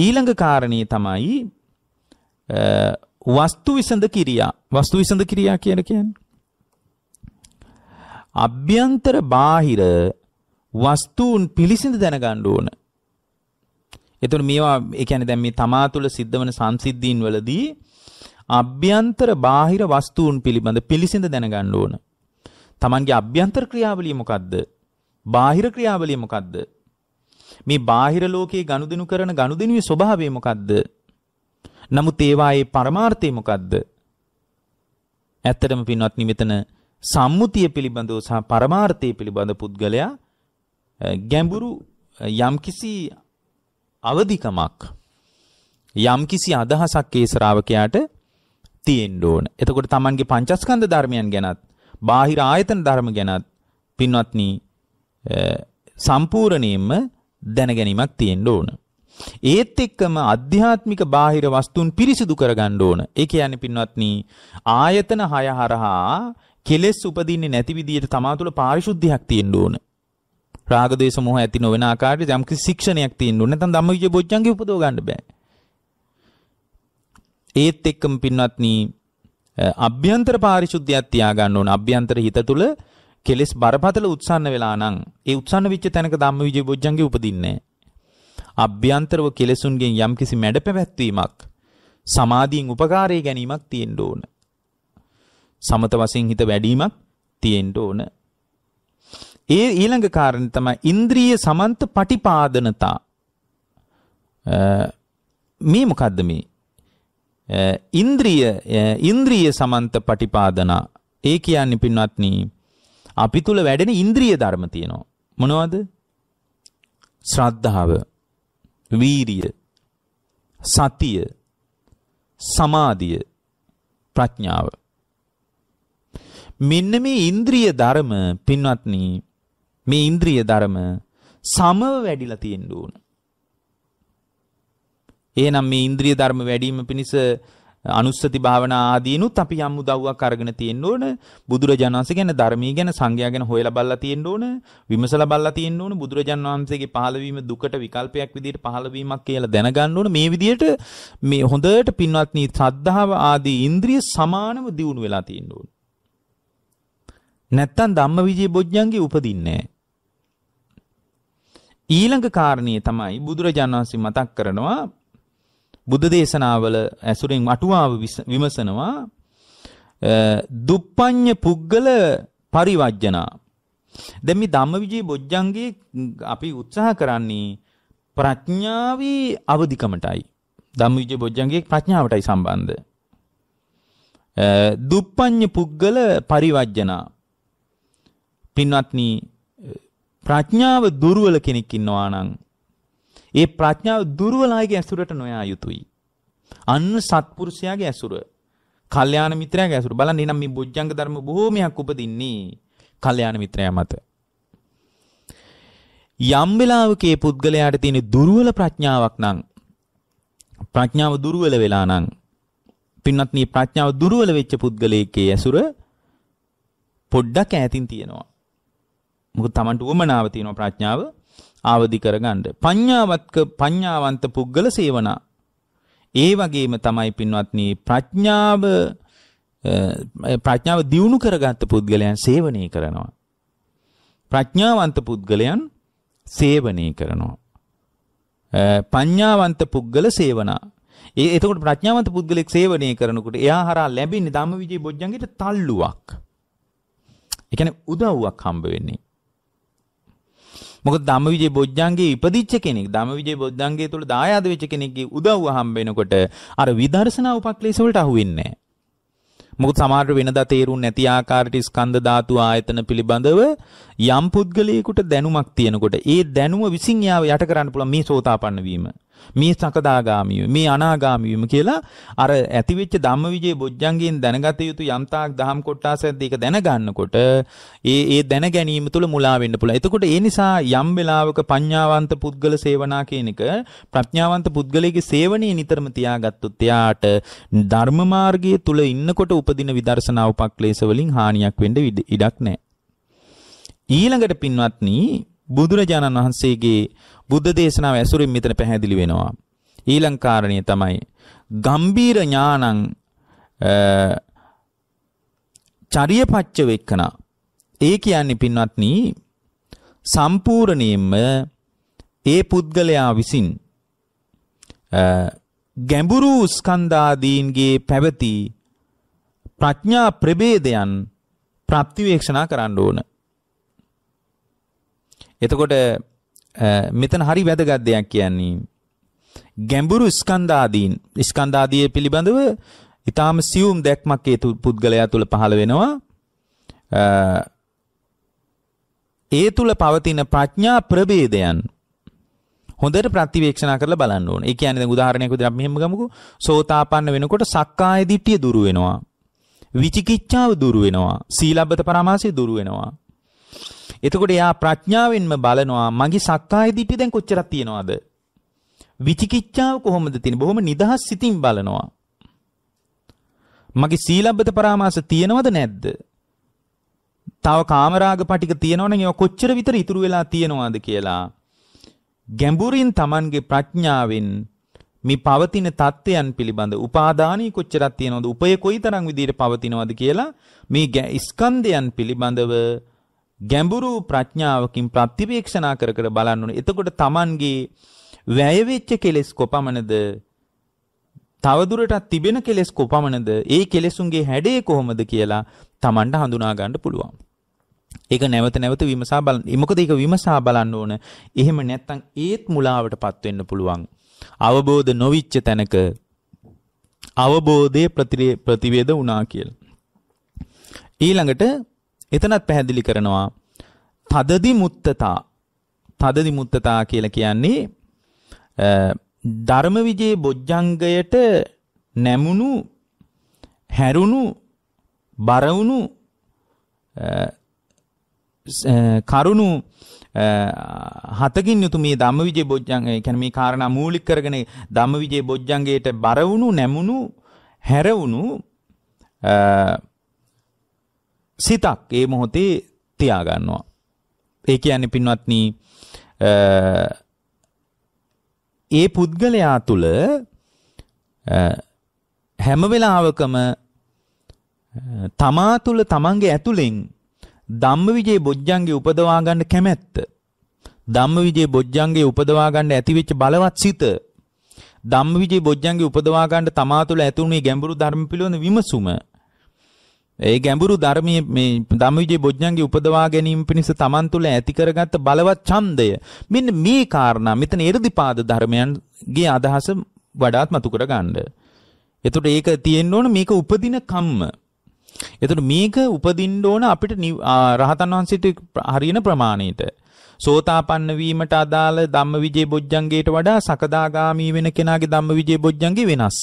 ඊළඟ කාරණේ තමයි වස්තු විසඳ ක්‍රියා. වස්තු විසඳ ක්‍රියා කියලා කියන්නේ අභ්‍යන්තර බාහිර වස්තුන් පිළිසිඳ දැනගන්න ඕන. එතකොට මේවා ඒ කියන්නේ දැන් මේ තමා තුළ සිද්ධවන සංසිද්ධීන් වලදී අභ්‍යන්තර බාහිර වස්තුන් පිළිබඳ පිළිසිඳ දැනගන්න ඕන. Tamanගේ අභ්‍යන්තර ක්‍රියාවලිය මොකද්ද? බාහිර ක්‍රියාවලිය මොකද්ද? මේ බාහිර ලෝකයේ ගනුදෙනු කරන ගනුදෙනුවේ ස්වභාවය මොකද්ද? නමුත් ඒවායේ පරමාර්ථය මොකද්ද? ඇත්තටම පින්වත්නි මෙතන සම්මුතිය පිළිබඳව සහ පරමාර්ථය පිළිබඳ පුද්ගලයා ගැඹුරු යම්කිසි අවධිකමක් යම්කිසි අදහසක් ඒ ශ්‍රාවකයාට තියෙන්න ඕන. එතකොට Tamanගේ පංචස්කන්ධ ධර්මයන් ගැනත් බාහිර ආයතන ධර්ම ගැනත් පින්වත්නි සම්පූර්ණයෙන්ම දැනගැනීමක් තියෙන්න ඕන. ඒත් එක්කම අධ්‍යාත්මික බාහිර වස්තුන් පිරිසිදු කරගන්න ඕන. ඒ කියන්නේ පින්වත්නි ආයතන 6 හරහා කෙලෙස් උපදින්නේ නැති විදියට තමා තුළ පාරිශුද්ධියක් තියෙන්න ඕන. රාග දේශ මොහ ඇති නොවන ආකාරයට යම් කිසි ශික්ෂණයක් තියෙන්න ඕන. නැත්නම් ධම්මවිජය බොජ්ජංගේ උපදව ගන්න බෑ. ඒත් එක්කම පින්වත්නි අභ්‍යන්තර පාරිශුද්ධියක් තියාගන්න ඕන. අභ්‍යන්තර හිත තුළ කෙලෙස් බරපතල උත්සන්න වෙලා නම් ඒ උත්සන්න වෙච්ච තැනක ධම්මවිජය බොජ්ජංගේ උපදින්නේ අභ්‍යන්තරව කෙලෙසුන්ගෙන් යම්කිසි මැඩපැවැත්වීමක් සමාධියෙන් උපකාරය ගැනීමක් තියෙන්න ඕන. සමත වශයෙන් හිත වැඩිවීමක් තියෙන්න ඕන. ඒ ඊළඟ කාරණේ තමයි ඉන්ද්‍රිය සමන්ත පටිපාදනතා. මේ මොකද්ද මේ? ඉන්ද්‍රිය ඉන්ද්‍රිය සමන්ත පටිපාදනා. ඒ කියන්නේ පින්වත්නි අපි තුල වැඩෙන ඉන්ද්‍රිය ධර්ම තියෙනවා. මොනවද? ශ්‍රද්ධාව, වීරිය, සතිය, සමාධිය, ප්‍රඥාව. මෙන්න මේ ඉන්ද්‍රිය ධර්ම පින්වත්නි මේ ඉන්ද්‍රිය ධර්ම සමව වැඩිලා තියෙන්න ඕන. එහෙනම් මේ ඉන්ද්‍රිය ධර්ම වැඩිම පිණිස අනුස්සති භාවනා ආදීනුත් අපි යම් උදව්වක් අරගෙන තියෙන්න ඕන බුදුරජාණන් වහන්සේ ගැන ධර්මී ගැන සංඝයා ගැන හොයලා බලලා තියෙන්න ඕන විමසලා බලලා තියෙන්න ඕන බුදුරජාණන් වහන්සේගේ පහළවීම දුකට විකල්පයක් විදිහට පහළවීමක් කියලා දැනගන්න ඕන මේ විදිහට මේ හොඳට පින්වත්නි ශ්‍රද්ධාව ආදී ඉන්ද්‍රිය සමානව දියුණු වෙලා තියෙන්න ඕන නැත්තම් ධම්මවිජය බොජ්ජංගේ උපදින්නේ ඊළඟ කාරණය තමයි බුදුරජාණන් වහන්සේ මතක් කරනවා බුද්ධ දේශනාවල ඇසුරෙන් අටුවාව විමසනවා දුප්පඤ්ඤ පුද්ගල පරිවර්ජනා දැන් මේ ධම්මවිජේ බොජ්ජංගේ අපි උත්සාහ කරන්නේ ප්‍රඥාවේ අවදිකමටයි ධම්මවිජේ බොජ්ජංගේ ප්‍රඥාවටයි සම්බන්ධ දුප්පඤ්ඤ පුද්ගල පරිවර්ජනා පින්වත්නි ප්‍රඥාව දුර්වල කෙනෙක් ඉන්නවා නම් ඒ ප්‍රඥාව දුර්වලයාගේ ඇසුරට නොයා යුතුයි. අන්න සත්පුරුෂයාගේ ඇසුර. කල්යාණ මිත්‍රයාගේ ඇසුර. බලන්න එනම් මේ බොජ්ජංග ධර්ම බොහෝමයක් උපදින්නේ කල්යාණ මිත්‍රයා මත. යම් වෙලාවක මේ පුද්ගලයාට තියෙන දුර්වල ප්‍රඥාවක් නම් ප්‍රඥාව දුර්වල වෙලා නම් පින්වත්නි ප්‍රඥාව දුර්වල වෙච්ච පුද්ගලයෙක්ගේ ඇසුර පොඩ්ඩක් ඈතින් තියෙනවා. මොකද Tamanට උවමනාව තියෙනවා ප්‍රඥාව ආවදි කරගන්න. පඤ්ඤාවත්ක පඤ්ඤාවන්ත පුද්ගල සේවනා. ඒ වගේම තමයි පින්වත්නි ප්‍රඥාව ප්‍රඥාව දියුණු කරගත්ත පුද්ගලයන් සේවනය කරනවා. ප්‍රඥාවන්ත පුද්ගලයන් සේවනය කරනවා. පඤ්ඤාවන්ත පුද්ගල සේවනා. ඒ එතකොට ප්‍රඥාවන්ත පුද්ගලෙක් සේවනය කරනකොට එයා හරහා ලැබෙන්නේ ධම්මවිජේ බොජ්ජංගේට තල්ලුවක්. ඒ කියන්නේ උදව්වක් හම්බ වෙන්නේ. මොකද ධම්මවිජේ බොජ්ජංගේ ඉපදිච්ච කෙනෙක් ධම්මවිජේ බොජ්ජංගේ තුල දායාද වෙච්ච කෙනෙක්ගේ උදව්ව හම්බ වෙනකොට අර විදර්ශනා උපක්ලේශ වලට අහු වෙන්නේ නැහැ. මොකද සමහරට වෙනදා තේරුම් නැති ආකාරයට ස්කන්ධ ධාතු ආයතන පිළිබඳව යම් පුද්ගලයෙකුට දැනුමක් තියෙනකොට ඒ දැනුම විසින් යාව යට කරන්න පුළුවන් මේ සෝතාපන්න වීම. මේ සකදාගාමීව මේ අනාගාමීවම කියලා අර ඇතිවෙච්ච ධම්මවිජේ බොජ්ජංගෙන් දැනගත යුතු යම්තාක් දහම් කොටාසද්ද ඒක දැනගන්නකොට ඒ ඒ දැන ගැනීම තුළ මුලා වෙන්න පුළුවන්. එතකොට ඒ නිසා යම් වෙලාවක පඤ්ඤාවන්ත පුද්ගල සේවනා කියන එක ප්‍රඥාවන්ත පුද්ගලයාගේ සේවනයේ නිතරම තියාගත්තොත් එයාට ධර්ම මාර්ගයේ තුල ඉන්නකොට උපදින විදර්ශනා උපක්ලේශ වලින් හානියක් වෙන්න ඉඩක් නැහැ. ඊළඟට පින්වත්නි බුදුරජාණන් වහන්සේගේ බුද්ධ දේශනාව ඇසුරින් මෙතන පැහැදිලි වෙනවා. ඊළඟ කාරණේ තමයි ගම්බීර ඥානං චරියපච්ච වෙක්කන. ඒ කියන්නේ පින්වත්නි සම්පූර්ණයෙන්ම ඒ පුද්ගලයා විසින් ගැඹුරු ස්කන්ධාදීන්ගේ පැවති ප්‍රඥා ප්‍රභේදයන් ප්‍රත්‍යවේක්ෂණා කරන්න ඕන. එතකොට මෙතන හරි වැදගත් දෙයක් කියන්නේ ගැඹුරු ස්කන්ධාදීන් ස්කන්ධාදී පිළිබඳව ඊටාම සියුම් දැක්මක් ඒ පුද්ගලයා තුල පහළ වෙනවා ඒ තුල පවතින ප්‍රඥා ප්‍රභේදයන් හොඳට ප්‍රතිවේක්ෂණා කරලා බලන්න ඕනේ. ඒ කියන්නේ දැන් උදාහරණයක් විදිහට අපි මෙහෙම ගමුකෝ. සෝතාපන්න වෙනකොට සක්කාය දිට්ඨිය දුරු වෙනවා. විචිකිච්ඡාව දුරු වෙනවා. සීලබ්බත පරාමාසය දුරු වෙනවා. එතකොට එයා ප්‍රඥාවෙන්ම බලනවා මගේ සක්කාය දිට්ඨිය දැන් කොච්චරක් තියෙනවද? විචිකිච්ඡාව කොහොමද තියෙන්නේ? බොහොම නිදහස් සිතින් බලනවා. මගේ සීලබ්බත පරාමාස තියෙනවද නැද්ද? තව කාමරාග පටික තියෙනවනම් ඒවා කොච්චර විතර ඉතුරු වෙලා තියෙනවද කියලා ගැඹුරින් Tamanගේ ප්‍රඥාවෙන් මේ පවතින தත්ත්වයන් පිළිබඳ උපාදානී කොච්චරක් තියෙනවද උපය කොයි තරම් විදිහට පවතිනවද කියලා මේ ස්කන්ධයන් පිළිබඳව ගැඹුරු ප්‍රඥාවකින් ප්‍රතිවේක්ෂණා කර කර බලන්න ඕනේ. එතකොට Tamanගේ වැය වෙච්ච කෙලෙස් කොපමණද? තවදුරටත් තිබෙන කෙලෙස් කොපමණද? ඒ කෙලෙසුන්ගේ හැඩය කොහොමද කියලා Tamanට හඳුනා ගන්න පුළුවන්. ඒක නැවත නැවත විමසා බලන්න. මොකද ඒක විමසා බලන්න ඕන. එහෙම නැත්නම් ඒත් මුලාවටපත් වෙන්න පුළුවන්. අවබෝධ නොවිච්ච තැනක අවබෝධයේ ප්‍රතිවේද වුණා කියලා. ඊළඟට එතනත් පැහැදිලි කරනවා තදදි මුත්තතා තදදි මුත්තතා කියලා කියන්නේ ධර්මවිජේ බොජ්ජංගයට නැමුණු හැරුණු බරවුණු කරුණු හතකින් යුතු මේ ධම්මවිජේ බොජ්ජංගය කියන්නේ මේ කාරණා මූලික කරගෙන ධම්මවිජේ බොජ්ජංගයට බර වුණු නැමුණු හැරවුණු සිතක් ඒ මොහොතේ තියාගන්නවා. ඒ කියන්නේ පින්වත්නි ඒ පුද්ගලයා තුළ හැම වෙලාවකම තමා තුළ තමන්ගේ ඇතුළෙන් ධම්මවිජේ බොජ්ජන්ගේ උපදවා ගන්න කැමැත්ත ධම්මවිජේ බොජ්ජන්ගේ උපදවා ගන්න ඇතිවෙච්ච බලවත් සිත ධම්මවිජේ බොජ්ජන්ගේ උපදවා ගන්න තමා තුළ ඇතුණේ ගැඹුරු ධර්ම පිළිබඳ විමසුම ඒ ගැඹුරු ධර්මයේ මේ ධම්මවිජේ බොජ්ජංගේ උපදවා ගැනීම පිණිස තමන් තුළ ඇති කරගත්ත බලවත් ඡන්දය මෙන්න මේ කාරණා මෙතන 이르දිපාද ධර්මයන්ගේ අදහස වඩාත් මතු කරගන්න. එතකොට ඒක තියෙන්න ඕන මේක උපදින කම්ම. එතකොට මේක උපදින්න ඕන අපිට රහතන් වහන්සේට හරියන ප්‍රමාණයට. සෝතාපන්න වීමට අදාළ ධම්මවිජේ බොජ්ජංගේට වඩා සකදාගාමී වෙන කෙනාගේ ධම්මවිජේ බොජ්ජංගේ වෙනස්.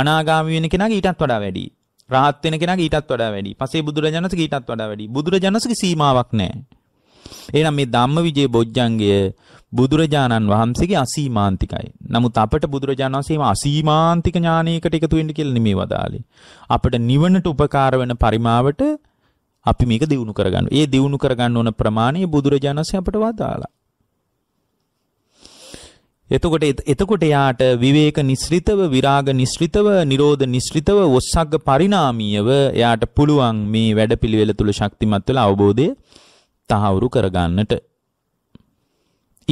අනාගාමී වෙන කෙනාගේ ඊටත් වඩා වැඩියි. රහත් වෙන කෙනා ඊටත් වඩා වැඩි. පසේ බුදුරජාණන්සේ ඊටත් වඩා වැඩි. බුදුරජාණන්සේගේ සීමාවක් නැහැ. එහෙනම් මේ ධම්මවිජේ බොජ්ජංගය බුදුරජාණන් වහන්සේගේ අසීමාන්තිකයි. නමුත් අපට බුදුරජාණන් වහන්සේ මේ අසීමාන්තික ඥානයකට එකතු වෙන්න කියලා නෙමෙයි වදාලේ. අපට නිවනට උපකාර වෙන පරිමාවට අපි මේක දිනු කරගන්න. ඒ දිනු කරගන්න ඕන ප්‍රමාණය බුදුරජාණන් වහන්සේ අපට වදාලා. එතකොට එතකොට යාට විවේක නිස්ෘතව විරාග නිස්ෘතව නිරෝධ නිස්ෘතව ඔස්සග්ග පරිණාමීයව එයාට පුළුවන් මේ වැඩපිළිවෙල තුල ශක්තිමත් වෙලා අවබෝධය තහවුරු කරගන්නට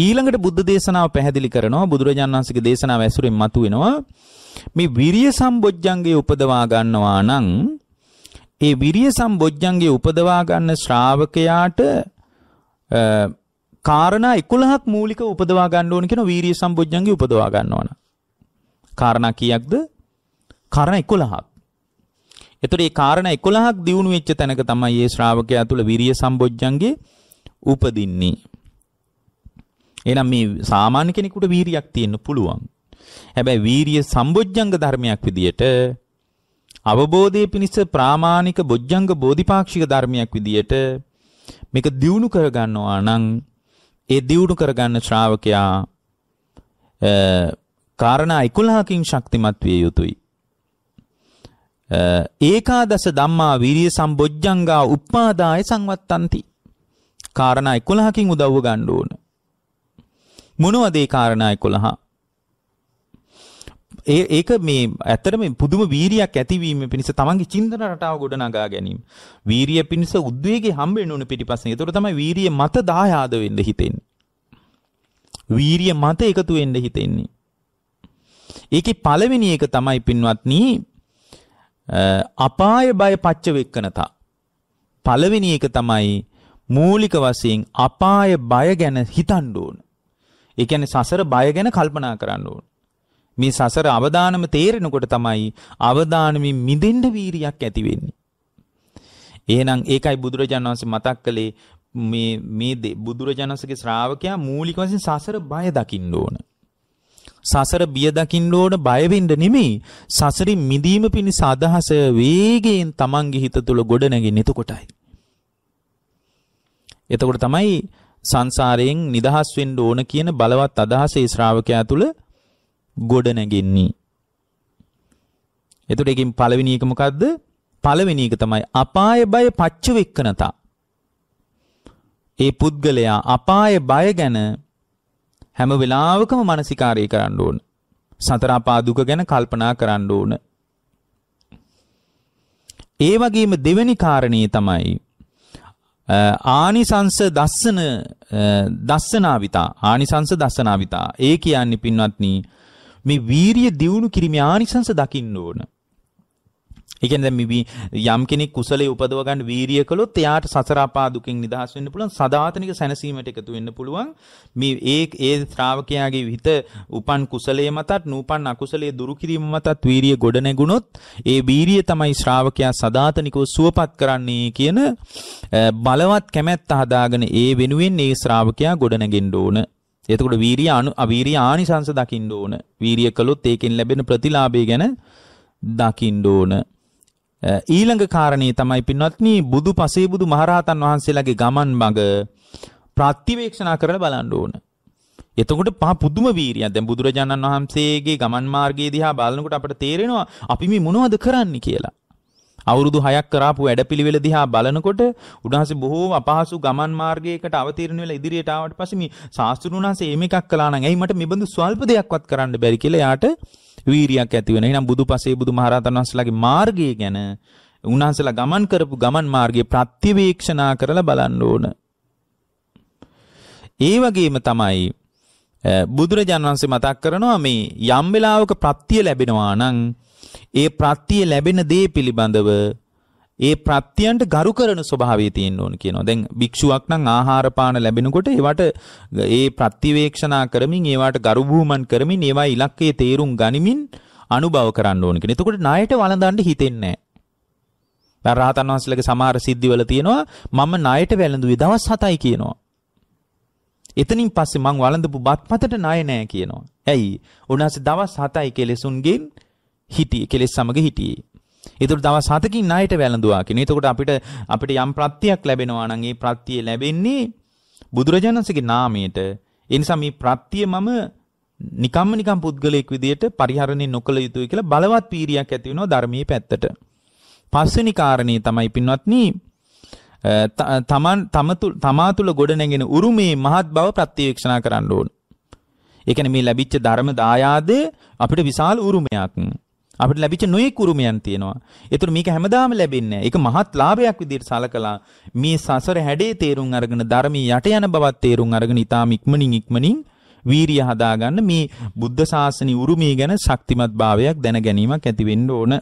ඊළඟට බුද්ධ දේශනාව පැහැදිලි කරනවා බුදුරජාණන් වහන්සේගේ දේශනාව ඇසුරෙන් මතුවෙනවා මේ විරිය සම්බොජ්ජංගේ උපදවා ගන්නවා නම් ඒ විරිය සම්බොජ්ජංගේ උපදවා ගන්න ශ්‍රාවකයාට කාරණා 11ක් මූලික උපදවා ගන්න ඕන කියන වීරිය සම්බොජ්ජංගේ උපදවා ගන්න ඕන. කාරණා කීයක්ද? කාරණා 11ක්. එතකොට මේ කාරණා 11ක් දිනු වෙච්ච තැනක තමයි මේ ශ්‍රාවකයා තුල විරිය සම්බොජ්ජංගේ උපදින්නේ. එහෙනම් මේ සාමාන්‍ය කෙනෙකුට වීරියක් තියෙන්න පුළුවන්. හැබැයි වීරිය සම්බොජ්ජංග ධර්මයක් විදියට අවබෝධයේ පිණිස ප්‍රාමාණික බොජ්ජංග බෝධිපාක්ෂික ධර්මයක් විදියට මේක දියුණු කරගන්නවා නම් ඒ දියුණු කරගන්න ශ්‍රාවකයා කාරණා 11කින් ශක්තිමත් විය යුතුයි. ඒකාදස ධම්මා විරිය සම්බොජ්ජංගා uppādāya සංවත්තಂತಿ. කාරණා 11කින් උදව්ව ගන්න ඕන. මොනවද ඒ කාරණා 11? ඒ ඒක මේ ඇත්තටම පුදුම වීරියක් ඇතිවීම පිණිස තමන්ගේ චින්තන රටාව ගොඩනගා ගැනීම. වීරිය පිණිස උද්වේගය හම්බෙන්න ඕන පිටිපස්සෙන්. ඒතකොට තමයි වීරිය මත දායාද වෙන්න හිතෙන්නේ. වීරිය මත එකතු වෙන්න හිතෙන්නේ. ඒකේ පළවෙනි එක තමයි පින්වත්නි අපාය බය පච්ච වෙක්කනතා. පළවෙනි එක තමයි මූලික වශයෙන් අපාය බය ගැන හිතන්න ඕන. ඒ කියන්නේ සසර බය ගැන කල්පනා කරන්න ඕන. මේ සසර අවදානම තේරෙනකොට තමයි අවදානමින් මිදෙන්න වීරියක් ඇති වෙන්නේ. එහෙනම් ඒකයි බුදුරජාණන් වහන්සේ මතක් කළේ මේ මේ බුදුරජාණන් වහන්සේගේ ශ්‍රාවකයා මූලික වශයෙන් සසර බය දකින්න ඕන. සසර බිය දකින්න ඕන බය වෙන්න නෙමෙයි සසරින් මිදීම පිණිස අදහස වේගයෙන් Tamange හිත තුල ගොඩනැගෙන්නේ එතකොටයි. එතකොට තමයි සංසාරයෙන් නිදහස් වෙන්න ඕන කියන බලවත් අදහස ඒ ශ්‍රාවකයා තුල ගොඩ නැගෙන්නේ. එතකොට එකකින් පළවෙනි එක මොකද්ද? පළවෙනි එක තමයි අපාය බය පච්චවෙක්කනතා. ඒ පුද්ගලයා අපාය බය ගැන හැම වෙලාවකම මානසිකාරය කරන්න ඕන. සතර අපා දුක ගැන කල්පනා කරන්න ඕන. ඒ වගේම දෙවෙනි කාරණේ තමයි ආනිසංස දස්සන දස්සනාවිතා ආනිසංස දස්සනාවිතා ඒ කියන්නේ පින්වත්නි මේ වීරිය දියුණු කිරීමේ ආනිසංස දකින්න ඕන. ඒ කියන්නේ දැන් මේ යම් කෙනෙක් කුසලයේ උපදව ගන්න වීරිය කළොත් එයාට සසර අපාදුකෙන් නිදහස් වෙන්න පුළුවන් සදාතනික සැනසීමට එකතු වෙන්න පුළුවන් මේ ඒ ඒ ශ්‍රාවකයාගේ හිත උපන් කුසලයේ මතත් නූපන් අකුසලයේ දුරු කිරීම මතත් වීරිය ගොඩ නැගුණොත් ඒ වීරිය තමයි ශ්‍රාවකයා සදාතනිකව සුවපත් කරන්නේ කියන බලවත් කැමැත්ත හදාගෙන ඒ වෙනුවෙන් ඒ ශ්‍රාවකයා ගොඩ නැගෙන්න ඕන එතකොට වීරිය අනු අවීරිය ආනිසංස දකින්න ඕන. වීරිය කළොත් ඒකෙන් ලැබෙන ප්‍රතිලාභය ගැන දකින්න ඕන. ඊළඟ කාරණේ තමයි පින්වත්නි බුදු පසේ බුදු මහරහතන් වහන්සේලාගේ ගමන් මඟ ප්‍රතිවේක්ෂණා කරලා බලන්න ඕන. එතකොට පහ පුදුම වීරියක් දැන් බුදුරජාණන් වහන්සේගේ ගමන් මාර්ගය දිහා බලනකොට අපිට තේරෙනවා අපි මේ මොනවද කරන්න කියලා. අවුරුදු 6ක් කරාපු වැඩපිළිවෙල දිහා බලනකොට උන්වහන්සේ බොහෝ අපහසු ගමන් මාර්ගයකට අවතීර්ණ වෙලා ඉදිරියට ආවට පස්සේ මේ සාස්ත්‍රුණ උන්වහන්සේ එහෙම එකක් කළා නම් ඇයි මට මෙබඳු ස්වල්ප දෙයක්වත් කරන්න බැරි කියලා යාට වීරියක් ඇති වෙනවා. එහෙනම් බුදුපසේ බුදුමහරහතන් වහන්සේලාගේ මාර්ගය ගැන උන්වහන්සේලා ගමන් කරපු ගමන් මාර්ගය ප්‍රත්‍යවේක්ෂණා කරලා බලන්න ඕන. ඒ වගේම තමයි බුදුරජාණන් වහන්සේ මතක් කරනවා මේ යම් වෙලාවක ප්‍රත්‍ය ලැබෙනවා නම් ඒ ප්‍රත්‍ය ලැබෙන දේ පිළිබඳව ඒ ප්‍රත්‍යයන්ට ගරු කරන ස්වභාවය තියෙන්න ඕන කියනවා. දැන් භික්ෂුවක් නම් ආහාර පාන ලැබෙනකොට ඒවට ඒ ප්‍රතිවේක්ෂණා කරමින් ඒවට ගරු බුහුමන් කරමින් ඒවා ඉලක්කයේ තේරුම් ගනිමින් අනුභව කරන්න ඕන කියන. එතකොට ණයට වළඳන්න හිතෙන්නේ නැහැ. දැන් රහතන් වහන්සේලගේ සමහර සිද්ධිවල තියෙනවා මම ණයට වැළඳුවේ දවස් 7යි කියනවා. එතනින් පස්සේ මං වළඳපු බත්පතට ණය නෑ කියනවා. ඇයි? උන්වහන්සේ දවස් 7යි කෙලෙසුන්ගෙන් හිටියේ කෙලෙස් සමග හිටියේ. ඒතකොට දවස් 7කින් ණයට වැළඳුවා කියන. එතකොට අපිට අපිට යම් ප්‍රත්‍යක් ලැබෙනවා නම් ඒ ප්‍රත්‍යය ලැබෙන්නේ බුදුරජාණන්සේගේ නාමයට. ඒ නිසා මේ ප්‍රත්‍ය මම නිකම්ම නිකම් පුද්ගලයෙක් විදියට පරිහරණය නොකළ යුතුයි කියලා බලවත් පීරියක් ඇති වෙනවා ධර්මයේ පැත්තට. පස්වෙනි කාරණේ තමයි පින්වත්නි තමන් තමා තුල ගොඩ නැගෙන උරුමේ මහත් බව ප්‍රත්‍යවේක්ෂණා කරන්න ඕන. ඒ කියන්නේ මේ ලැබිච්ච ධර්ම දායාදය අපිට විශාල උරුමයක්. අපිට ලැබිච්ච නොයෙක් උරුමයන් තියෙනවා. ඒතර මේක හැමදාම ලැබෙන්නේ නැහැ. ඒක මහත් ලාභයක් විදිහට සලකලා මේ සසර හැඩේ තේරුම් අරගෙන ධර්මීය යට යන බවත් තේරුම් අරගෙන ඊටාම ඉක්මනින් ඉක්මනින් වීරිය හදාගන්න මේ බුද්ධ ශාසනයේ උරුමය ගැන ශක්තිමත් භාවයක් දැන ගැනීමක් ඇති වෙන්න ඕන.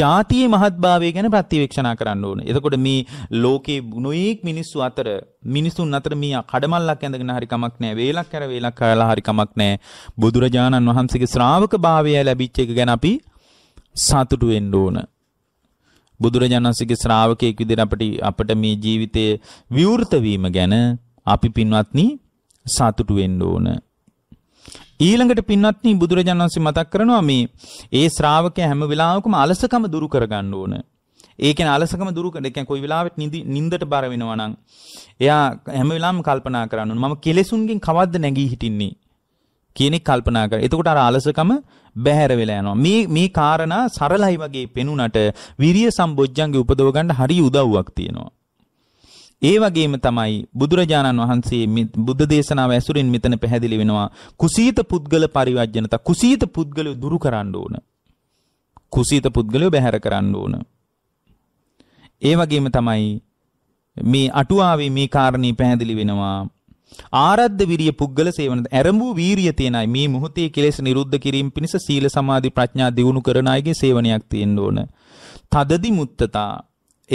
ජාතියේ මහත්භාවය ගැන ප්‍රතිවේක්ෂණා කරන්න ඕන. එතකොට මේ ලෝකේ ගුණීක් මිනිස්සු අතර මිනිසුන් අතර මේ කඩමල්ලක් ඇඳගෙන හරි කමක් නැහැ. වේලක් කර වේලක් කාලා හරි කමක් නැහැ. බුදුරජාණන් වහන්සේගේ ශ්‍රාවකභාවය ලැබිච්ච එක ගැන අපි සතුටු වෙන්න ඕන. බුදුරජාණන් වහන්සේගේ ශ්‍රාවකයෙක් විදිහට අපිට අපිට මේ ජීවිතයේ විවෘත වීම ගැන අපි පින්වත්නි සතුටු වෙන්න ඕන. ඊළඟට පින්වත්නි බුදුරජාණන් වහන්සේ මතක් කරනවා මේ ඒ ශ්‍රාවකයා හැම වෙලාවකම අලසකම දුරු කරගන්න ඕන. ඒ කියන්නේ අලසකම දුරු කරන, ඒ කියන්නේ කොයි වෙලාවෙත් නිින්දට බර වෙනවා නම් එයා හැම වෙලාවෙම කල්පනා කරන්න ඕන. මම කෙලෙසුන්ගෙන් කවද්ද නැගී හිටින්නේ කියන එක කල්පනා කරා. එතකොට අර අලසකම බැහැර වෙලා යනවා. මේ මේ කාරණා සරලයි වගේ පෙනුනට විරිය සම්බොජ්ජංගේ උපදව ගන්න හරිය උදව්වක් තියෙනවා. ඒ වගේම තමයි බුදුරජාණන් වහන්සේ බුද්ධ දේශනාව ඇසුරින් මෙතන පැහැදිලි වෙනවා කුසීත පුද්ගල පරිවර්ජනත කුසීත පුද්ගලය දුරු කරන්න ඕන. කුසීත පුද්ගලය බැහැර කරන්න ඕන. ඒ වගේම තමයි මේ අටුවාවේ මේ කාරණේ පැහැදිලි වෙනවා ආරද්ධ විරිය පුද්ගල සේවනද ඇරඹූ වීරිය තියෙනයි මේ මොහොතේ කෙලෙස් නිරුද්ධ කිරීම පිණිස සීල සමාධි ප්‍රඥා දියුණු කරන අයගේ සේවනයක් තියෙන්න ඕන. තදදි මුත්තතා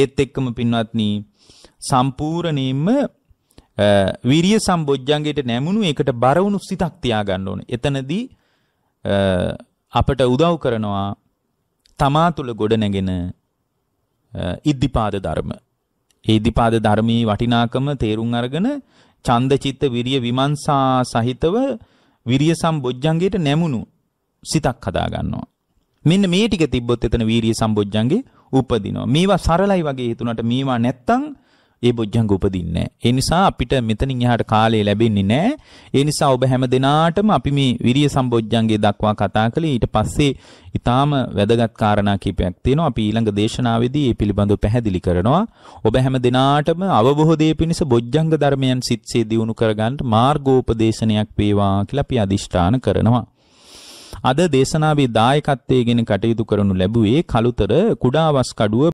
ඒත් එක්කම පින්වත්නි සම්පූර්ණයෙන්ම විරිය සම්බොජ්ජංගයට නැමුණු ඒකට බර වුණු සිතක් තියාගන්න ඕනේ. එතනදී අපට උදව් කරනවා තමා තුළ ගොඩනැගෙන ඉද්ධිපාද ධර්ම. ඒ ඉද්ධිපාද ධර්මයේ වටිනාකම තේරුම් අරගෙන ඡන්දචිත්ත විරිය විමංශා සහිතව විරිය සම්බොජ්ජංගයට නැමුණු සිතක් හදා ගන්නවා. මෙන්න මේ ටික තිබ්බොත් එතන වීරිය සම්බොජ්ජංගේ උපදිනවා. මේවා සරලයි වගේ හිතුණාට මේවා නැත්තම් ඒ බොජ්ජංග උපදින්නේ නැහැ. ඒ නිසා අපිට මෙතනින් එහාට කාලය ලැබෙන්නේ නැහැ. ඒ නිසා ඔබ හැම දිනාටම අපි මේ විරිය සම්බොජ්ජංගේ දක්වා කතා කළේ ඊට පස්සේ ඊටාම වැදගත් කාරණා කිහිපයක් තියෙනවා. අපි ඊළඟ දේශනාවේදී මේ පිළිබඳව පැහැදිලි කරනවා. ඔබ හැම දිනාටම අවබෝධයේ පිණිස බොජ්ජංග ධර්මයන් සිත්සේ දියුණු කරගන්න මාර්ගෝපදේශනයක් වේවා කියලා අපි අදිෂ්ඨාන කරනවා. අද දේශනාවේ දායකත්වයේගෙන කටයුතු කරනු ලැබුවේ කලුතර කුඩාවස් කඩුව